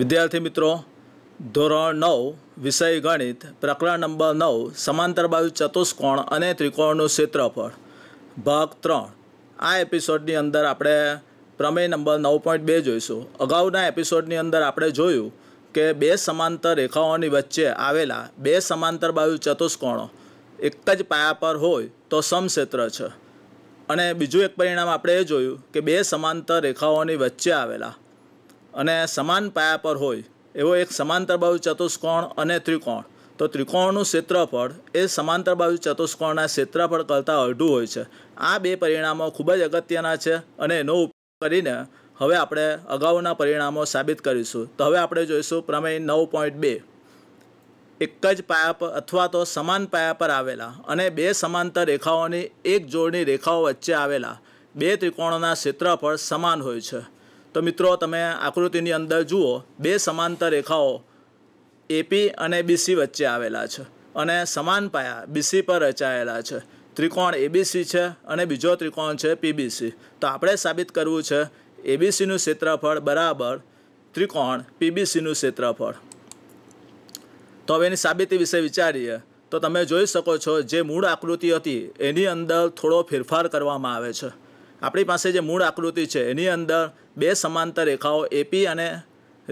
વિદ્યાર્થી મિત્રો ધોરણ નવ વિષય ગણિત પ્રકરણ નંબર નવ સમાંતર બાજુ ચતુષ્કોણ અને ત્રિકોણનું ક્ષેત્રફળ ભાગ ત્રણ આ એપિસોડની અંદર આપણે પ્રમેય નંબર નવ પોઈન્ટ બે જોઈશું અગાઉના એપિસોડની અંદર આપણે જોયું કે બે સમાંતર રેખાઓની વચ્ચે આવેલા બે સમાંતર બાજુ ચતુષ્કોણો એક જ પાયા પર હોય તો સમક્ષેત્ર છે અને બીજું એક પરિણામ આપણે એ જોયું કે બે સમાંતર રેખાઓની વચ્ચે આવેલા અને સમાન પાયા પર હોય એવો એક સમાંતર બાજુ ચતુષ્કોણ અને ત્રિકોણ તો ત્રિકોણનું ક્ષેત્રફળ એ સમાંતર બાજુ ચતુષ્કોણના ક્ષેત્રફળ કરતાં અડધું હોય છે આ બે પરિણામો ખૂબ જ અગત્યના છે અને એનો ઉપયોગ કરીને હવે આપણે અગાઉના પરિણામો સાબિત કરીશું તો હવે આપણે જોઈશું પ્રમેય નવ પોઈન્ટ બે એક જ પાયા પર અથવા તો સમાન પાયા પર આવેલા અને બે સમાંતર રેખાઓની એક જોડની રેખાઓ વચ્ચે આવેલા બે ત્રિકોણોના ક્ષેત્રફળ સમાન હોય છે તો મિત્રો તમે આકૃતિની અંદર જુઓ બે સમાંતર રેખાઓ એપી અને બીસી વચ્ચે આવેલા છે અને સમાન પાયા બીસી પર રચાયેલા છે ત્રિકોણ એબીસી છે અને બીજો ત્રિકોણ છે પીબીસી તો આપણે સાબિત કરવું છે એબીસીનું ક્ષેત્રફળ બરાબર ત્રિકોણ પીબીસીનું ક્ષેત્રફળ તો હવે એની સાબિતી વિશે વિચારીએ તો તમે જોઈ શકો છો જે મૂળ આકૃતિ હતી એની અંદર થોડો ફેરફાર કરવામાં આવે છે આપણી પાસે જે મૂળ આકૃતિ છે એની અંદર બે સમાંતર રેખાઓ એપી અને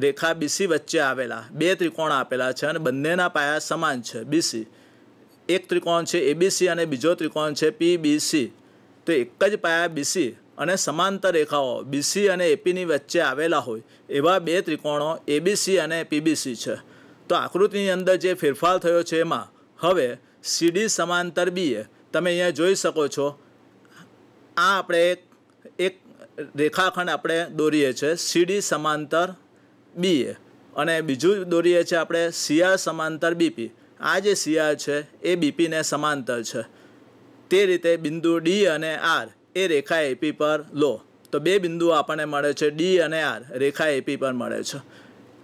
રેખા બીસી વચ્ચે આવેલા બે ત્રિકોણ આપેલા છે અને બંનેના પાયા સમાન છે બીસી એક ત્રિકોણ છે એબીસી અને બીજો ત્રિકોણ છે પીબીસી તો એક જ પાયા બીસી અને સમાંતર રેખાઓ બીસી અને એપીની વચ્ચે આવેલા હોય એવા બે ત્રિકોણો એબીસી અને પીબીસી છે તો આકૃતિની અંદર જે ફેરફાર થયો છે એમાં હવે સીડી સમાંતર બીએ તમે અહીંયા જોઈ શકો છો આ આપણે એક રેખાખંડ આપણે દોરીએ છીએ સીડી સમાંતર બી એ અને બીજું દોરીએ છીએ આપણે સીઆર સમાંતર બીપી આ જે સીઆર છે એ બીપીને સમાંતર છે તે રીતે બિંદુ ડી અને આર એ રેખા એપી પર લો તો બે બિંદુઓ આપણને મળે છે ડી અને આર રેખા એપી પર મળે છે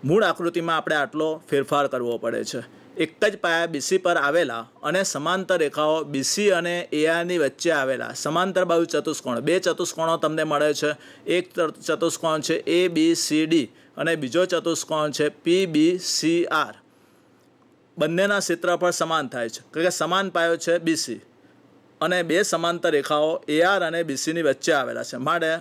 મૂળ આકૃતિમાં આપણે આટલો ફેરફાર કરવો પડે છે એક જ પાયા બીસી પર આવેલા અને સમાંતર રેખાઓ બીસી અને એઆરની વચ્ચે આવેલા સમાંતર બાજુ ચતુષ્કોણ બે ચતુષ્કોણો તમને મળે છે એક ચતુષ્કોણ છે એ બી સી ડી અને બીજો ચતુષ્કોણ છે પી બી સી આર બંનેના ક્ષેત્રફળ સમાન થાય છે કારણ કે સમાન પાયો છે બીસી અને બે સમાંતર રેખાઓ એઆર અને બીસીની વચ્ચે આવેલા છે માટે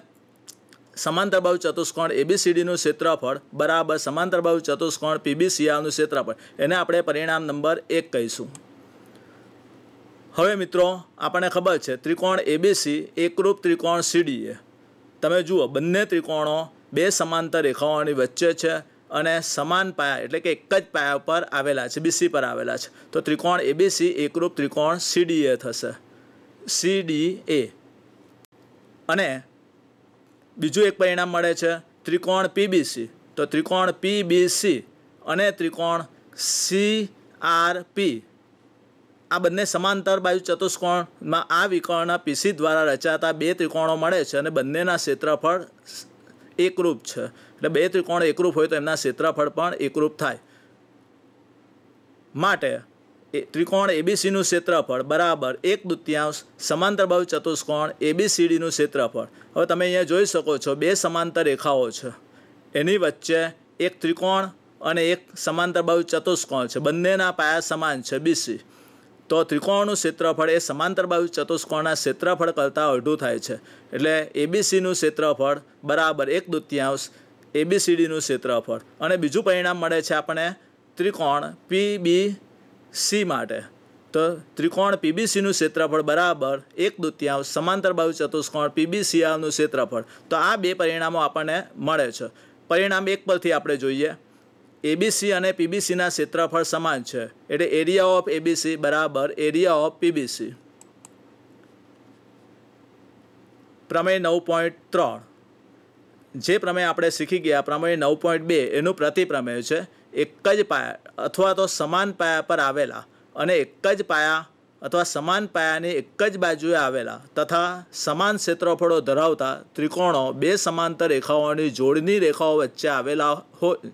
સમાંતર બાજુ ચતુષ્કોણ એબીસીડીનું ક્ષેત્રફળ બરાબર સમાંતર બાજુ ચતુષ્કોણ પીબીસીઆરનું ક્ષેત્રફળ એને આપણે પરિણામ નંબર એક કહીશું હવે મિત્રો આપણને ખબર છે ત્રિકોણ એબીસી એકરૂપ ત્રિકોણ સીડીએ તમે જુઓ બંને ત્રિકોણો બે સમાંતર રેખાઓની વચ્ચે છે અને સમાન પાયા એટલે કે એક જ પાયા ઉપર આવેલા છે બીસી પર આવેલા છે તો ત્રિકોણ એબીસી એકરૂપ ત્રિકોણ સીડીએ થશે સીડીએ અને બીજું એક પરિણામ મળે છે ત્રિકોણ પીબીસી તો ત્રિકોણ પીબીસી અને ત્રિકોણ સી આર પી આ બંને સમાંતર બાજુ ચતુષ્કોણમાં આ વિકર્ણ પીસી દ્વારા રચાતા બે ત્રિકોણો મળે છે અને બંનેના ક્ષેત્રફળ એકરૂપ છે એટલે બે ત્રિકોણ એકરૂપ હોય તો એમના ક્ષેત્રફળ પણ એકરૂપ થાય માટે ત્રિકોણ એબીસીનું ક્ષેત્રફળ બરાબર એક દૃત્યાંશ સમાંતર બાજુ ચતુષ્કોણ એબીસીડીનું ક્ષેત્રફળ હવે તમે અહીંયા જોઈ શકો છો બે સમાંતર રેખાઓ છે એની વચ્ચે એક ત્રિકોણ અને એક સમાંતર બાજુ ચતુષ્કોણ છે બંનેના પાયા સમાન છે બીસી તો ત્રિકોણનું ક્ષેત્રફળ એ સમાંતર બાજુ ચતુષ્કોણના ક્ષેત્રફળ કરતાં અડધું થાય છે એટલે એબીસીનું ક્ષેત્રફળ બરાબર એક દૃત્યાંશ એબીસીડીનું ક્ષેત્રફળ અને બીજું પરિણામ મળે છે આપણે ત્રિકોણ પી બી સી માટે તો ત્રિકોણ પીબીસીનું ક્ષેત્રફળ બરાબર એક દૃત્યાંશ સમાંતર બાજુ ચતુષ્કોણ પીબીસીઆનું ક્ષેત્રફળ તો આ બે પરિણામો આપણને મળે છે પરિણામ એક પરથી આપણે જોઈએ એબીસી અને પીબીસીના ક્ષેત્રફળ સમાન છે એટલે એરિયા ઓફ એબીસી બરાબર એરિયા ઓફ પીબીસી પ્રમેય નવ પોઈન્ટ ત્રણ જે પ્રમેય આપણે શીખી ગયા પ્રમેય નવ પોઈન્ટ બે એનું પ્રતિપ્રમેય છે એક જ પાયા અથવા તો સમાન પાયા પર આવેલા અને એક જ પાયા અથવા સમાન પાયાની એક જ બાજુએ આવેલા તથા સમાન ક્ષેત્રફળો ધરાવતા ત્રિકોણો બે સમાંતર રેખાઓની જોડની રેખાઓ વચ્ચે આવેલા હોય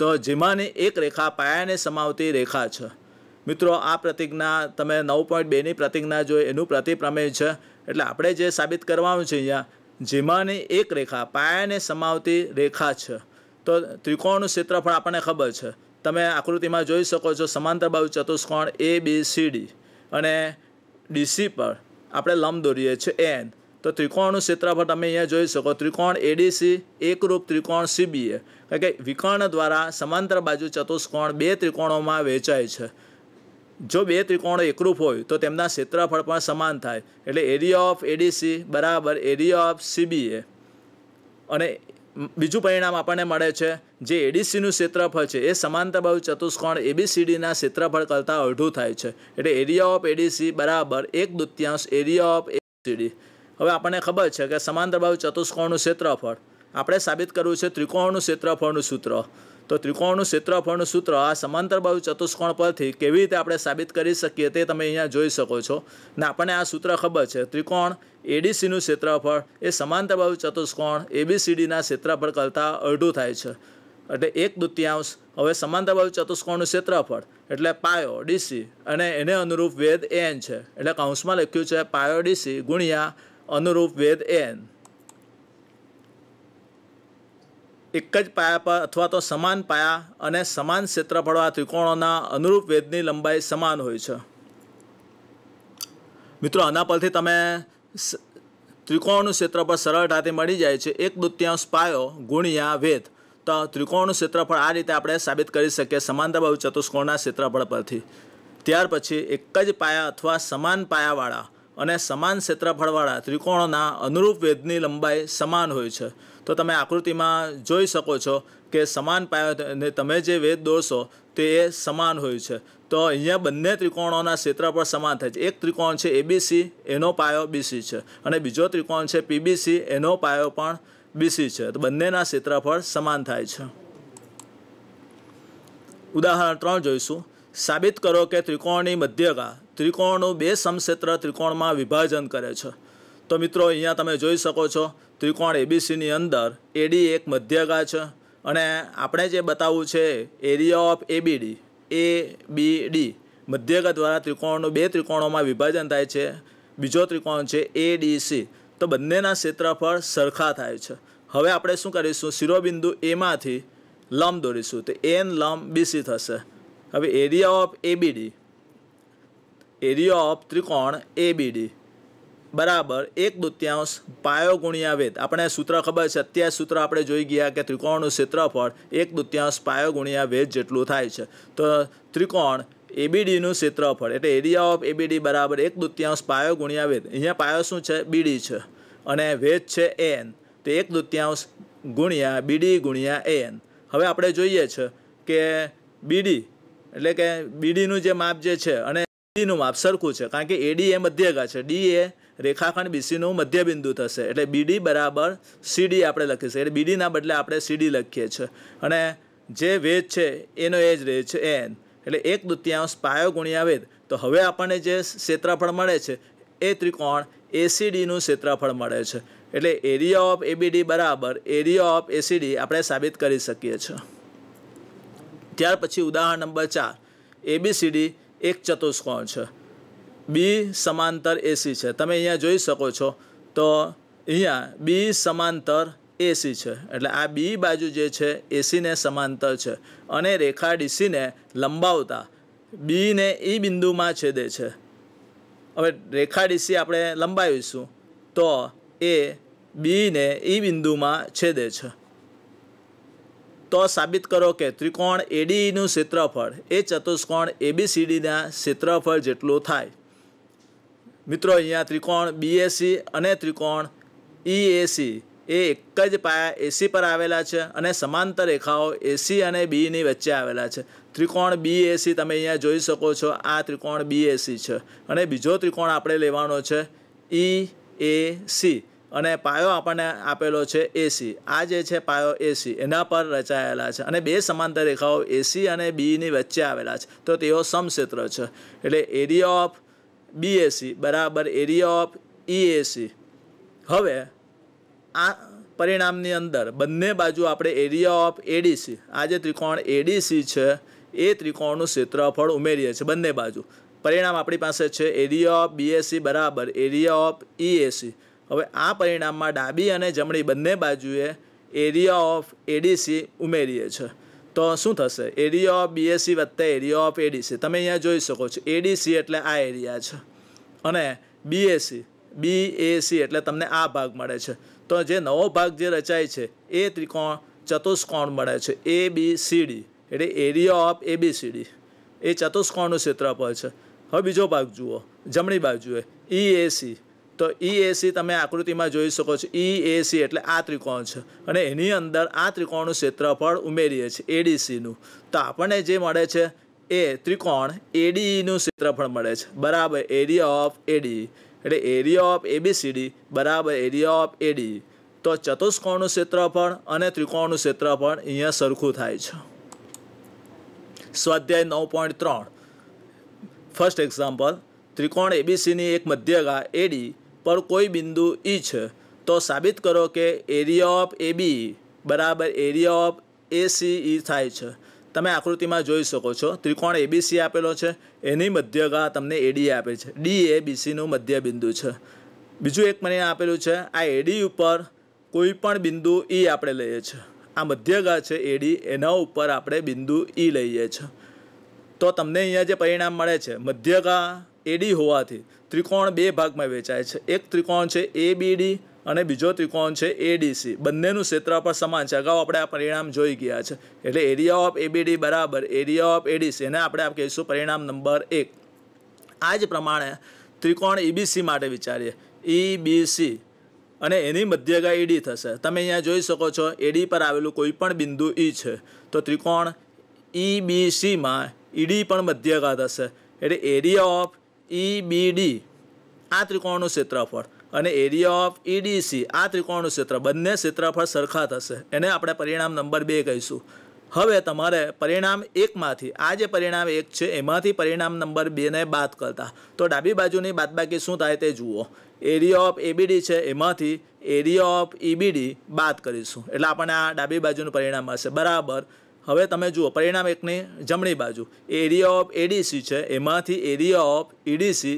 તો જેમાંની એક રેખા પાયાને સમાવતી રેખા છે મિત્રો આ પ્રતિજ્ઞા તમે નવ પોઈન્ટ બેની પ્રતિજ્ઞા જોઈ એનું પ્રતિપ્રમેય છે એટલે આપણે જે સાબિત કરવાનું છે અહીંયા જેમાંની એક રેખા પાયાને સમાવતી રેખા છે તો ત્રિકોણનું ક્ષેત્રફળ આપણને ખબર છે તમે આકૃતિમાં જોઈ શકો છો સમાંતર બાજુ ચતુષ્કોણ એ બી સી ડી અને ડીસી પર આપણે લંબ દોરીએ છીએ એન તો ત્રિકોણનું ક્ષેત્રફળ તમે અહીંયા જોઈ શકો ત્રિકોણ એડીસી એકરૂપ ત્રિકોણ સીબીએ કારણ કે વિકર્ણ દ્વારા સમાંતર બાજુ ચતુષ્કોણ બે ત્રિકોણોમાં વેચાય છે જો બે ત્રિકોણો એકરૂપ હોય તો તેમના ક્ષેત્રફળ પણ સમાન થાય એટલે એરિયા ઓફ એડીસી બરાબર એરિયા ઓફ સીબીએ અને બીજું પરિણામ આપણને મળે છે જે એડીસીનું ક્ષેત્રફળ છે એ સમાંતરબાહુ ચતુષ્કોણ એબીસીડીના ક્ષેત્રફળ કરતાં અડધું થાય છે એટલે એરિયા ઓફ એડીસી બરાબર એક દૂત્યાંશ એરિયા ઓફ એબીસીડી હવે આપણને ખબર છે કે સમાંતરબાહુ ચતુષ્કોણનું ક્ષેત્રફળ આપણે સાબિત કરવું છે ત્રિકોણનું ક્ષેત્રફળનું સૂત્ર તો ત્રિકોણનું ક્ષેત્રફળનું સૂત્ર આ સમાંતર બાજુ ચતુષ્કોણ પરથી કેવી રીતે આપણે સાબિત કરી શકીએ તે તમે અહીંયા જોઈ શકો છો ને આપણને આ સૂત્ર ખબર છે ત્રિકોણ એડીસીનું ક્ષેત્રફળ એ સમાંતર બાજુ ચતુષ્કોણ એબીસીડીના ક્ષેત્રફળ કરતાં અડધું થાય છે એટલે એક દૃત્યાંશ હવે સમાંતર બાજુ ચતુષ્કોણનું ક્ષેત્રફળ એટલે પાયો ડીસી અને એને અનુરૂપ વેદ એન છે એટલે કૌંસમાં લખ્યું છે પાયો ડીસી ગુણ્યા અનુરૂપ વેદ એન એક જ પાયા પર અથવા તો સમાન પાયા અને સમાન ક્ષેત્રફળવા ત્રિકોણોના અનુરૂપ વેદની લંબાઈ સમાન હોય છે મિત્રો આના પરથી તમે ત્રિકોણનું ક્ષેત્રફળ સરળતાથી મળી જાય છે એક દૃત્યાંશ પાયો ગુણ્યા વેદ તો ત્રિકોણનું ક્ષેત્રફળ આ રીતે આપણે સાબિત કરી શકીએ સમાંતર બાજુ ચતુષ્કોણના ક્ષેત્રફળ પરથી ત્યાર પછી એક જ પાયા અથવા સમાન પાયાવાળા અને સમાન ક્ષેત્રફળવાળા ત્રિકોણોના અનુરૂપ વેદની લંબાઈ સમાન હોય છે તો તમે આકૃતિમાં જોઈ શકો છો કે સમાન પાયો તમે જે વેદ દોરશો તે સમાન હોય છે તો અહીંયા બંને ત્રિકોણોના ક્ષેત્ર પર સમાન થાય છે એક ત્રિકોણ છે એબીસી એનો પાયો બીસી છે અને બીજો ત્રિકોણ છે પીબીસી એનો પાયો પણ બીસી છે તો બંનેના ક્ષેત્રફળ સમાન થાય છે ઉદાહરણ ત્રણ જોઈશું સાબિત કરો કે ત્રિકોણની મધ્યગા ત્રિકોણનું બે સમક્ષેત્ર ત્રિકોણમાં વિભાજન કરે છે તો મિત્રો અહીંયા તમે જોઈ શકો છો ત્રિકોણ એબીસીની અંદર એડી એક મધ્યગા છે અને આપણે જે બતાવવું છે area of ABD A B D મધ્યગા દ્વારા ત્રિકોણનું બે ત્રિકોણોમાં વિભાજન થાય છે બીજો ત્રિકોણ છે એ તો બંનેના ક્ષેત્રફળ સરખા થાય છે હવે આપણે શું કરીશું શિરોબિંદુ એમાંથી લંબ દોરીશું તો એન લંબ બીસી થશે હવે area of ABD area of ત્રિકોણ એબીડી બરાબર એક દૃત્યાંશ પાયો ગુણ્યા વેદ આપણે સૂત્ર ખબર છે અત્યારે સૂત્ર આપણે જોઈ ગયા કે ત્રિકોણનું ક્ષેત્રફળ એક દૃત્યાંશ પાયો ગુણ્યા વેદ જેટલું થાય છે તો ત્રિકોણ એબીડીનું ક્ષેત્રફળ એટલે એરિયા ઓફ એબીડી બરાબર એક દૃત્યાંશ પાયો ગુણ્યા વેદ અહીંયા પાયો શું છે બીડી છે અને વેદ છે એન તો એક દૃત્યાંશ ગુણ્યા બીડી ગુણ્યા એન હવે આપણે જોઈએ છે કે બીડી એટલે કે બીડીનું જે માપ જે છે અને બીડીનું માપ સરખું છે કારણ કે એડી એ મધ્યગા છે ડી એ રેખાખંડ બીસીનું મધ્યબિંદુ થશે એટલે બીડી બરાબર સીડી આપણે લખીશું એટલે બીડીના બદલે આપણે સીડી લખીએ છીએ અને જે વેદ છે એનો એજ રહે છે એન એટલે એક દૃત્યાંશ પાયો ગુણ્યા વેદ તો હવે આપણને જે ક્ષેત્રફળ મળે છે એ ત્રિકોણ એસીડીનું ક્ષેત્રફળ મળે છે એટલે એરિયા ઓફ એબીડી બરાબર એરિયા ઓફ એસીડી આપણે સાબિત કરી શકીએ છીએ ત્યાર પછી ઉદાહરણ નંબર ચાર એબીસીડી એક ચતુષ્કોણ છે બી સમાંતર એસી છે તમે અહીંયા જોઈ શકો છો તો અહીંયા બી સમાંતર એસી છે એટલે આ બી બાજુ જે છે એસીને સમાંતર છે અને રેખા ડીસીને લંબાવતા બીને ઈ e બિંદુમાં છેદે છે હવે રેખા ડીસી આપણે લંબાવીશું તો એ બીને ઈ e બિંદુમાં છેદે છે તો સાબિત કરો કે ત્રિકોણ એડીનું e ક્ષેત્રફળ એ ચતુષ્કોણ એબીસીડીના ક્ષેત્રફળ જેટલું થાય મિત્રો અહીંયા ત્રિકોણ બીએસી અને ત્રિકોણ ઈએસી e એ એક જ પાયા એસી પર આવેલા છે અને સમાંતર રેખાઓ એસી અને બીની વચ્ચે આવેલા છે ત્રિકોણ બીએસી તમે અહીંયા જોઈ શકો છો આ ત્રિકોણ બીએસી છે અને બીજો ત્રિકોણ આપણે લેવાનો છે ઈ એ સી અને પાયો આપણને આપેલો છે એસી આ જે છે પાયો એસી એના પર રચાયેલા છે અને બે સમાંતર રેખાઓ એસી અને બીની વચ્ચે આવેલા છે તો તેઓ સમક્ષેત્ર છે એટલે એરિયા ઓફ બીએસી બરાબર એરિયા ઓફ ઈએસી e હવે આ પરિણામની અંદર બંને બાજુ આપણે એરિયા ઓફ એડીસી આ જે ત્રિકોણ એડીસી છે એ ત્રિકોણનું ક્ષેત્રફળ ઉમેરીએ છીએ બંને બાજુ પરિણામ આપણી પાસે છે એરિયા ઓફ બીએસી બરાબર એરિયા ઓફ ઈએસી e હવે આ પરિણામમાં ડાબી અને જમણી બંને બાજુએ એરિયા ઓફ એડીસી ઉમેરીએ છીએ તો શું થશે એરિયા ઓફ બીએસસી વત્તા એરિયા ઓફ એડીસી તમે અહીંયા જોઈ શકો છો એડીસી એટલે આ એરિયા છે અને બીએસસી એસી એટલે તમને આ ભાગ મળે છે તો જે નવો ભાગ જે રચાય છે એ ત્રિકોણ ચતુષ્કોણ મળે છે એ બી સી ડી એટલે area of A B C D એ ચતુષ્કોણનું ક્ષેત્રફળ છે હવે બીજો ભાગ જુઓ જમણી બાજુએ ઈ e એસી તો ઈ e એસી તમે આકૃતિમાં જોઈ શકો છો ઈ e એસી એટલે આ ત્રિકોણ છે અને એની અંદર આ ત્રિકોણનું ક્ષેત્રફળ ઉમેરીએ છીએ એડીસીનું તો આપણને જે મળે છે એ ત્રિકોણ એડીઈનું e ક્ષેત્રફળ મળે છે બરાબર એરિયા ઓફ એડી એટલે એરિયા ઓફ એબીસીડી બરાબર એરિયા ઓફ એડીઈ તો ચતુષ્કોણનું ક્ષેત્રફળ અને ત્રિકોણનું ક્ષેત્રફળ અહીંયા સરખું થાય છે સ્વાધ્યાય નવ પોઈન્ટ ત્રણ ફર્સ્ટ એક્ઝામ્પલ ત્રિકોણ એબીસીની એક મધ્યગા એડી પર કોઈ બિંદુ ઈ છે તો સાબિત કરો કે એરિયા ઓફ એ બી બરાબર area of A C E થાય છે તમે આકૃતિમાં જોઈ શકો છો ત્રિકોણ એબીસી આપેલો છે એની મધ્યગા તમને એડી આપે છે ડી એ મધ્ય બિંદુ છે બીજું એક મને આપેલું છે આ એડી ઉપર કોઈ પણ બિંદુ ઈ આપણે લઈએ છીએ આ મધ્યગા છે એડી એના ઉપર આપણે બિંદુ ઈ લઈએ છીએ તો તમને અહીંયા જે પરિણામ મળે છે મધ્યગા એડી હોવાથી ત્રિકોણ બે ભાગમાં વહેંચાય છે એક ત્રિકોણ છે એબીડી અને બીજો ત્રિકોણ છે એડીસી બંનેનું ક્ષેત્રફળ સમાન છે અગાઉ આપણે આ પરિણામ જોઈ ગયા છે એટલે એરિયા ઓફ એબીડી બરાબર એરિયા ઓફ એડીસી એને આપણે આપ કહીશું પરિણામ નંબર એક આ જ પ્રમાણે ત્રિકોણ ઈબીસી e, માટે વિચારીએ ઈબીસી e, અને એની મધ્યગા ઈડી e, થશે તમે અહીંયા જોઈ શકો છો એડી પર આવેલું કોઈ પણ બિંદુ ઈ છે તો ત્રિકોણ ઈબીસીમાં ઈડી પણ મધ્યગા થશે એટલે એરિયા ઓફ ઈબીડી e, આ ત્રિકોણનું ક્ષેત્રફળ અને એરિયા ઓફ ઈડીસી e, આ ત્રિકોણનું ક્ષેત્ર બંને ક્ષેત્રફળ સરખા થશે એને આપણે પરિણામ નંબર બે કહીશું હવે તમારે પરિણામ એકમાંથી આ જે પરિણામ એક છે એમાંથી પરિણામ નંબર બેને બાદ કરતા તો ડાબી બાજુની બાદબાકી શું થાય તે જુઓ એરિયા ઓફ એબીડી છે એમાંથી એરિયા ઓફ ઈબીડી e, બાદ કરીશું એટલે આપણને આ ડાબી બાજુનું પરિણામ હશે બરાબર હવે તમે જુઓ પરિણામ એકની જમણી બાજુ એરિયા ઓફ એડીસી છે એમાંથી એરિયા ઓફ ઈડીસી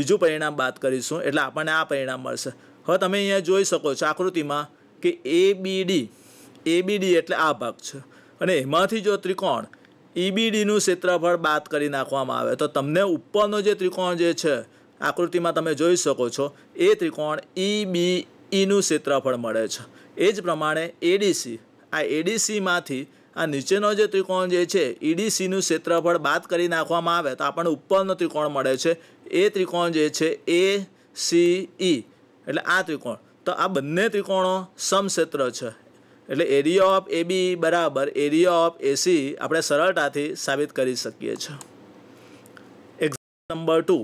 બીજું પરિણામ બાદ કરીશું એટલે આપણને આ પરિણામ મળશે હવે તમે અહીંયા જોઈ શકો છો આકૃતિમાં કે એબીડી એબીડી એટલે આ ભાગ છે અને એમાંથી જો ત્રિકોણ ઈબીડીનું e ક્ષેત્રફળ બાદ કરી નાખવામાં આવે તો તમને ઉપરનો જે ત્રિકોણ જે છે આકૃતિમાં તમે જોઈ શકો છો એ ત્રિકોણ ઈબીઈનું e e ક્ષેત્રફળ મળે છે એ જ પ્રમાણે એડીસી આ એડીસીમાંથી આ નીચેનો જે ત્રિકોણ જે છે ઈડીસીનું e ક્ષેત્રફળ બાદ કરી નાખવામાં આવે તો આપણને ઉપરનો ત્રિકોણ મળે છે એ ત્રિકોણ જે છે એ સી ઈ એટલે આ ત્રિકોણ તો આ બંને ત્રિકોણો સમક્ષેત્ર છે એટલે એરિયા ઓફ એબી બરાબર એરિયા ઓફ એસી આપણે સરળતાથી સાબિત કરી શકીએ છીએ એક્ઝામ્પલ નંબર ટુ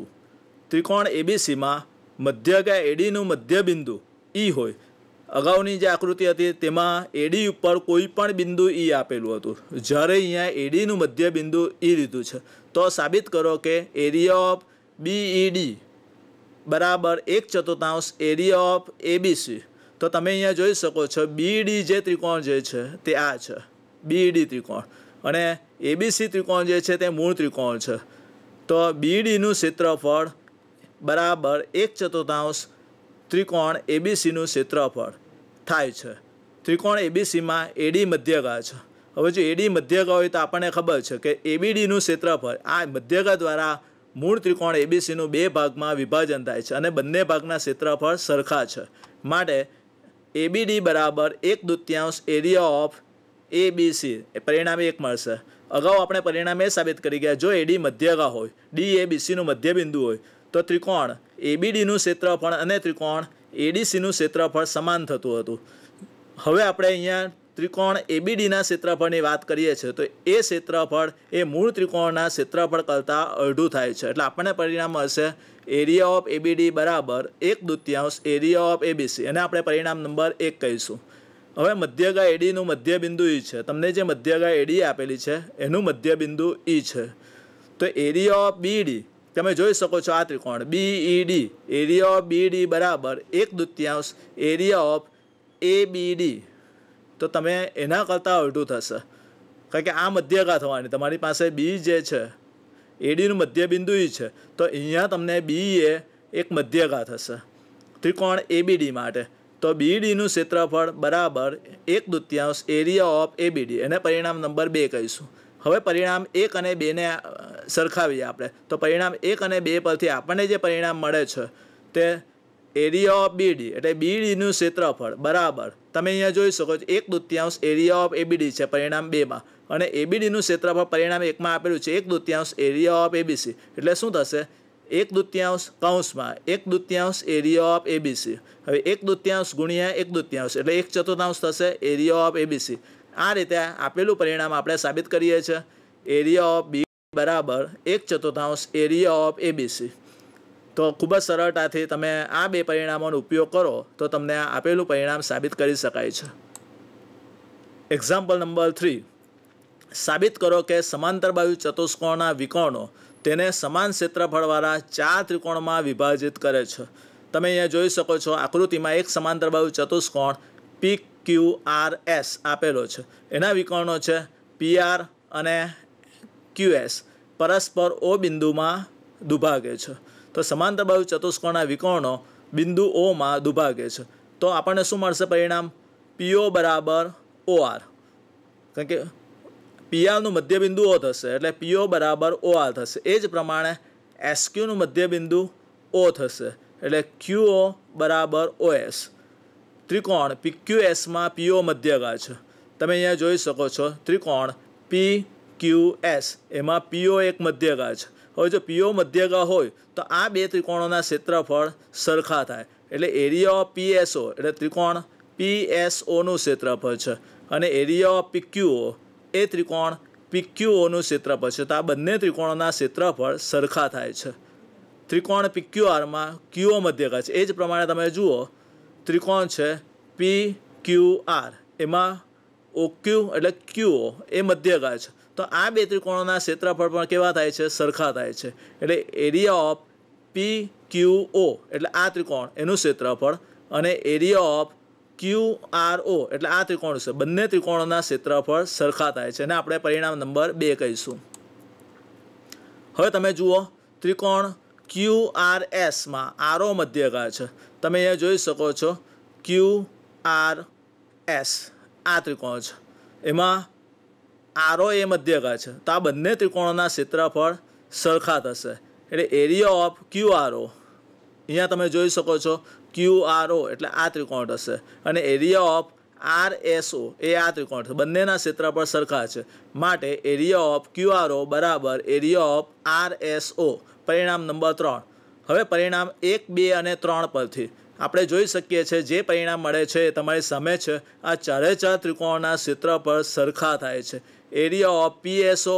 ત્રિકોણ એબીસીમાં મધ્ય મધ્યગા એડીનું મધ્ય બિંદુ ઈ e હોય અગાઉની જે આકૃતિ હતી તેમાં એડી ઉપર કોઈ પણ બિંદુ ઈ e આપેલું હતું જ્યારે અહીંયા એડીનું મધ્ય બિંદુ ઈ e લીધું છે તો સાબિત કરો કે એરિયા ઓફ બીઈડી બરાબર એક ચતુર્થાંશ એરિયા ઓફ એબીસી તો તમે અહીંયા જોઈ શકો છો બીઈડી e જે ત્રિકોણ જે છે તે આ છે બીઈડી ત્રિકોણ અને એબીસી ત્રિકોણ જે છે તે મૂળ ત્રિકોણ છે તો બીઈડીનું ક્ષેત્રફળ બરાબર એક ચતુર્થાંશ ત્રિકોણ એબીસીનું ક્ષેત્રફળ થાય છે ત્રિકોણ એબીસીમાં એડી મધ્યગા છે હવે જો એડી મધ્યગા હોય તો આપણને ખબર છે કે એબીડીનું ક્ષેત્રફળ આ મધ્યગા દ્વારા મૂળ ત્રિકોણ એબીસીનું બે ભાગમાં વિભાજન થાય છે અને બંને ભાગના ક્ષેત્રફળ સરખા છે માટે એબીડી બરાબર એક દૃત્યાંશ એરિયા ઓફ એબીસી પરિણામે એક મળશે અગાઉ આપણે પરિણામે સાબિત કરી ગયા જો એડી મધ્યગા હોય ડી એ બીસીનું મધ્યબિંદુ હોય તો ત્રિકોણ એબીડીનું ક્ષેત્રફળ અને ત્રિકોણ એડીસીનું ક્ષેત્રફળ સમાન થતું હતું હવે આપણે અહીંયા ત્રિકોણ એબીડીના ક્ષેત્રફળની વાત કરીએ છીએ તો એ ક્ષેત્રફળ એ મૂળ ત્રિકોણના ક્ષેત્રફળ કરતાં અડધું થાય છે એટલે આપણને પરિણામ હશે એરિયા ઓફ એબીડી બરાબર એક દૃત્યાંશ એરિયા ઓફ એબીસી અને આપણે પરિણામ નંબર એક કહીશું હવે મધ્યગા એડીનું મધ્ય બિંદુ ઈ e છે તમને જે મધ્યગા એડી આપેલી છે એનું મધ્ય બિંદુ ઈ e છે તો એરિયા ઓફ બીડી તમે જોઈ શકો છો આ ત્રિકોણ બીઈડી એરિયા ઓફ બીડી બરાબર એક દૃત્યાંશ એરિયા ઓફ એ બીડી તો તમે એના કરતાં અડધું થશે કારણ કે આ મધ્યગા થવાની તમારી પાસે બી જે છે એડીનું મધ્યબિંદુ એ e છે તો અહીંયા તમને બી એ એક મધ્યગા થશે ત્રિકોણ એબીડી માટે તો બીડીનું ક્ષેત્રફળ બરાબર એક દૃત્યાંશ એરિયા ઓફ એબીડી એને પરિણામ નંબર બે કહીશું હવે પરિણામ એક અને બેને સરખાવીએ આપણે તો પરિણામ એક અને બે પરથી આપણને જે પરિણામ મળે છે તે એરિયા ઓફ બીડી એટલે બીડીનું ક્ષેત્રફળ બરાબર તમે અહીંયા જોઈ શકો છો એક દૃત્યાંશ એરિયા ઓફ એબીડી છે પરિણામ બેમાં અને એબીડીનું ક્ષેત્રફળ પરિણામ એકમાં આપેલું છે એક દૃત્યાંશ એરિયા ઓફ એબીસી એટલે શું થશે એક દૃત્યાંશ કૌંસમાં એક દૃત્યાંશ એરિયા ઓફ એબીસી હવે એક દૃત્યાંશ ગુણ્યા એક દૃત્યાંશ એટલે એક ચતુર્થાંશ થશે એરિયા ઓફ એબીસી આ રીતે આપેલું પરિણામ આપણે સાબિત કરીએ છીએ એરિયા ઓફ બી બરાબર એક ચતુર્થાંશ એરિયા ઓફ એબીસી તો ખૂબ જ સરળતાથી તમે આ બે પરિણામોનો ઉપયોગ કરો તો તમને આપેલું પરિણામ સાબિત કરી શકાય છે એક્ઝામ્પલ નંબર થ્રી સાબિત કરો કે સમાંતર બાજુ ચતુષ્કોણના વિકોણો તેને સમાન ક્ષેત્રફળવાળા ચાર ત્રિકોણમાં વિભાજિત કરે છે તમે અહીંયા જોઈ શકો છો આકૃતિમાં એક સમાંતર બાજુ ચતુષ્કોણ પીક ક્યુ આર એસ આપેલો છે એના વિકર્ણો છે પી આર અને ક્યુ એસ પરસ્પર ઓ બિંદુમાં દુભાગે છે તો સમાંતર બાજુ ચતુષ્કોણના વિકોણો બિંદુ ઓમાં દુભાગે છે તો આપણને શું મળશે પરિણામ પીઓ બરાબર ઓ આર કારણ કે પીઆરનું મધ્ય બિંદુ ઓ થશે એટલે પીઓ બરાબર ઓ આર થશે એ જ પ્રમાણે એસક્યુનું બિંદુ ઓ થશે એટલે ક્યુઓ બરાબર ઓ એસ ત્રિકોણ એસમાં પીઓ મધ્યગા છે તમે અહીંયા જોઈ શકો છો ત્રિકોણ પી ક્યુ એસ એમાં પીઓ એક મધ્યગા છે હવે જો પીઓ મધ્યગા હોય તો આ બે ત્રિકોણોના ક્ષેત્રફળ સરખા થાય એટલે એરિયા ઓફ પીએસઓ એટલે ત્રિકોણ પી પીએસઓનું ક્ષેત્રફળ છે અને એરિયા ઓફ પીક્યુઓ એ ત્રિકોણ પીક્યુઓનું ક્ષેત્રફળ છે તો આ બંને ત્રિકોણોના ક્ષેત્રફળ સરખા થાય છે ત્રિકોણ પીક્યુઆરમાં ક્યુઓ મધ્યગા છે એ જ પ્રમાણે તમે જુઓ ત્રિકોણ છે પી ક્યુ આર એમાં ઓક્યુ એટલે ક્યુઓ એ મધ્યગા છે તો આ બે ત્રિકોણોના ક્ષેત્રફળ પણ કેવા થાય છે સરખા થાય છે એટલે એરિયા ઓફ પી ક્યુ ઓ એટલે આ ત્રિકોણ એનું ક્ષેત્રફળ અને area of Q R O એટલે આ ત્રિકોણ છે બંને ત્રિકોણોના ક્ષેત્રફળ સરખા થાય છે અને આપણે પરિણામ નંબર બે કહીશું હવે તમે જુઓ ત્રિકોણ ક્યુ આર એસમાં આરો મધ્યગા છે તમે અહીંયા જોઈ શકો છો ક્યુ આર એસ આ ત્રિકોણ છે એમાં આરો એ મધ્યગા છે તો આ બંને ત્રિકોણોના ક્ષેત્રફળ સરખા થશે એટલે એરિયા ઓફ ક્યુ આરો અહીંયા તમે જોઈ શકો છો ક્યુ આરો એટલે આ ત્રિકોણ થશે અને area of R S O એ આ ત્રિકોણ છે બંનેના ક્ષેત્રફળ સરખા છે માટે એરિયા ઓફ ક્યુઆરઓ બરાબર area of R S O પરિણામ નંબર ત્રણ હવે પરિણામ એક બે અને ત્રણ પરથી આપણે જોઈ શકીએ છીએ જે પરિણામ મળે છે એ તમારી સામે છે આ ચારે ચાર ત્રિકોણના ક્ષેત્ર પર સરખા થાય છે એરિયા ઓફ પીએસઓ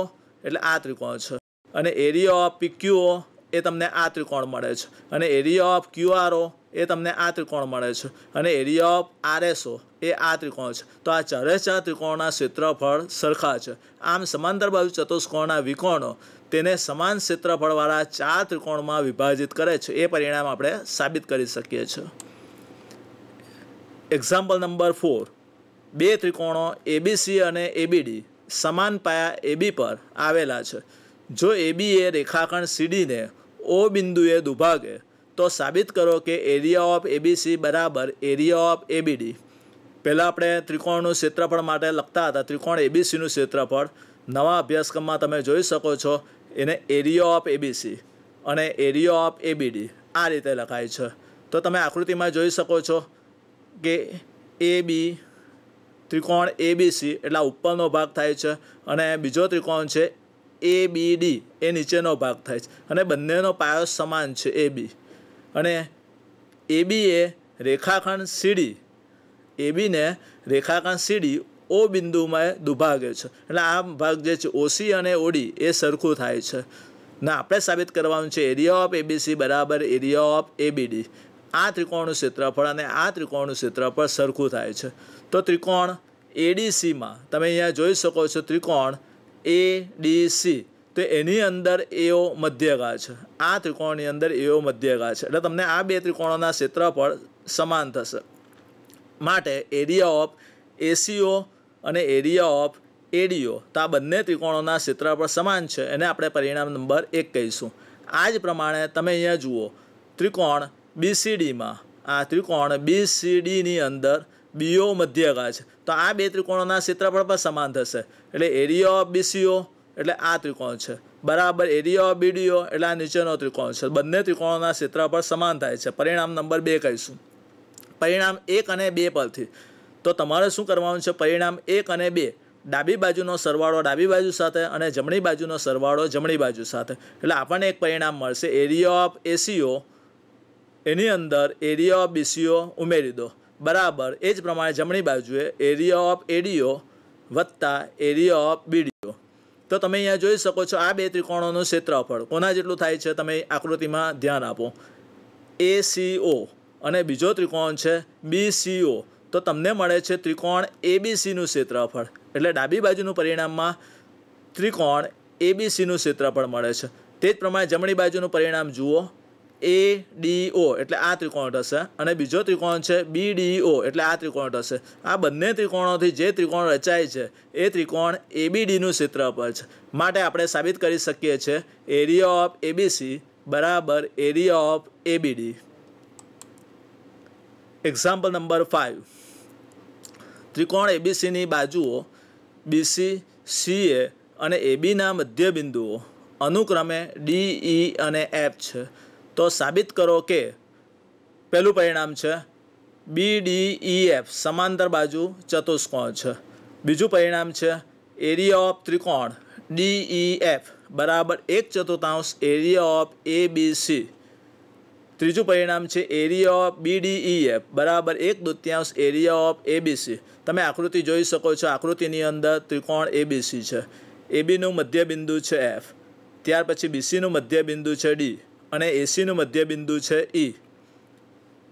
એટલે આ ત્રિકોણ છે અને એરિયા ઓફ પીક્યુઓ એ તમને આ ત્રિકોણ મળે છે અને એરિયા ઓફ ક્યુઆરઓ એ તમને આ ત્રિકોણ મળે છે અને એરિયા ઓફ આરએસઓ એ આ ત્રિકોણ છે તો આ ચારે ચાર ત્રિકોણના ક્ષેત્રફળ સરખા છે આમ સમાંતર બાજુ ચતુષ્કોણના વિકોણો તેને સમાન ક્ષેત્રફળવાળા ચાર ત્રિકોણમાં વિભાજિત કરે છે એ પરિણામ આપણે સાબિત કરી શકીએ છીએ એક્ઝામ્પલ નંબર ફોર બે ત્રિકોણો એબીસી અને એબીડી સમાન પાયા એબી પર આવેલા છે જો એબી એ રેખાખંડ સીડીને ઓ બિંદુએ દુભાગે તો સાબિત કરો કે એરિયા ઓફ એબીસી બરાબર એરિયા ઓફ એબીડી પહેલાં આપણે ત્રિકોણનું ક્ષેત્રફળ માટે લખતા હતા ત્રિકોણ એબીસીનું ક્ષેત્રફળ નવા અભ્યાસક્રમમાં તમે જોઈ શકો છો એને એરિયો ઓફ એબીસી અને એરિયો ઓફ એબીડી આ રીતે લખાય છે તો તમે આકૃતિમાં જોઈ શકો છો કે એ બી ત્રિકોણ એબીસી એટલા ઉપરનો ભાગ થાય છે અને બીજો ત્રિકોણ છે એ બી ડી એ નીચેનો ભાગ થાય છે અને બંનેનો પાયો સમાન છે એ બી અને એ બી એ રેખાખંડ સીડી એ બીને રેખાખંડ સીડી ઓ બિંદુમાં દુભાગ છે એટલે આ ભાગ જે છે ઓસી અને ઓડી એ સરખું થાય છે ના આપણે સાબિત કરવાનું છે એરિયા ઓફ એબીસી બરાબર એરિયા ઓફ એબીડી આ ત્રિકોણનું ક્ષેત્રફળ અને આ ત્રિકોણનું ક્ષેત્રફળ સરખું થાય છે તો ત્રિકોણ એડીસીમાં તમે અહીંયા જોઈ શકો છો ત્રિકોણ એડીસી તો એની અંદર એઓ મધ્યગા છે આ ત્રિકોણની અંદર એઓ મધ્યગા છે એટલે તમને આ બે ત્રિકોણોના ક્ષેત્રફળ સમાન થશે માટે એરિયા ઓફ એસીઓ અને એરિયા ઓફ એડીઓ તો આ બંને ત્રિકોણોના ક્ષેત્રફળ સમાન છે એને આપણે પરિણામ નંબર એક કહીશું આ જ પ્રમાણે તમે અહીંયા જુઓ ત્રિકોણ બીસીડીમાં આ ત્રિકોણ બીસીડીની અંદર બીઓ મધ્યગા છે તો આ બે ત્રિકોણોના ક્ષેત્રફળ પણ સમાન થશે એટલે એરિયા ઓફ બીસીઓ એટલે આ ત્રિકોણ છે બરાબર એરિયા ઓફ બીડીઓ એટલે આ નીચેનો ત્રિકોણ છે બંને ત્રિકોણોના ક્ષેત્રફળ સમાન થાય છે પરિણામ નંબર બે કહીશું પરિણામ એક અને બે પરથી તો તમારે શું કરવાનું છે પરિણામ એક અને બે ડાબી બાજુનો સરવાળો ડાબી બાજુ સાથે અને જમણી બાજુનો સરવાળો જમણી બાજુ સાથે એટલે આપણને એક પરિણામ મળશે એરિયા ઓફ એસીઓ એની અંદર એરિયા ઓફ બીસીઓ ઉમેરી દો બરાબર એ જ પ્રમાણે જમણી બાજુએ એરિયા ઓફ એડીઓ વત્તા એરિયા ઓફ બીડીઓ તો તમે અહીંયા જોઈ શકો છો આ બે ત્રિકોણોનું ક્ષેત્રફળ કોના જેટલું થાય છે તમે આકૃતિમાં ધ્યાન આપો એસીઓ અને બીજો ત્રિકોણ છે બી સીઓ તો તમને મળે છે ત્રિકોણ એબીસીનું ક્ષેત્રફળ એટલે ડાબી બાજુનું પરિણામમાં ત્રિકોણ એબીસીનું ક્ષેત્રફળ મળે છે તે જ પ્રમાણે જમણી બાજુનું પરિણામ જુઓ એ ડી ઓ એટલે આ ત્રિકોણ થશે અને બીજો ત્રિકોણ છે બી ડી ઓ એટલે આ ત્રિકોણ થશે આ બંને ત્રિકોણોથી જે ત્રિકોણ રચાય છે એ ત્રિકોણ એબીડીનું ક્ષેત્રફળ છે માટે આપણે સાબિત કરી શકીએ છીએ એરિયા ઓફ એબીસી બરાબર area of ABD example number five ત્રિકોણ એબીસીની બાજુઓ બીસી સીએ અને એબીના મધ્ય બિંદુઓ અનુક્રમે ડી ઈ e અને એફ છે તો સાબિત કરો કે પહેલું પરિણામ છે બી ડી ઈ એફ સમાંતર બાજુ ચતુષ્કોણ છે બીજું પરિણામ છે એરિયા ઓફ ત્રિકોણ ડી ઈ એફ બરાબર એક ચતુર્થાંશ area of A B C ત્રીજું પરિણામ છે એરિયા ઓફ બીડીઈ એફ બરાબર એક દૃત્યાંશ એરિયા ઓફ એબીસી તમે આકૃતિ જોઈ શકો છો આકૃતિની અંદર ત્રિકોણ એબીસી છે એબીનું મધ્યબિંદુ છે એફ ત્યાર પછી બીસીનું મધ્યબિંદુ છે ડી અને એસીનું મધ્યબિંદુ છે ઈ e.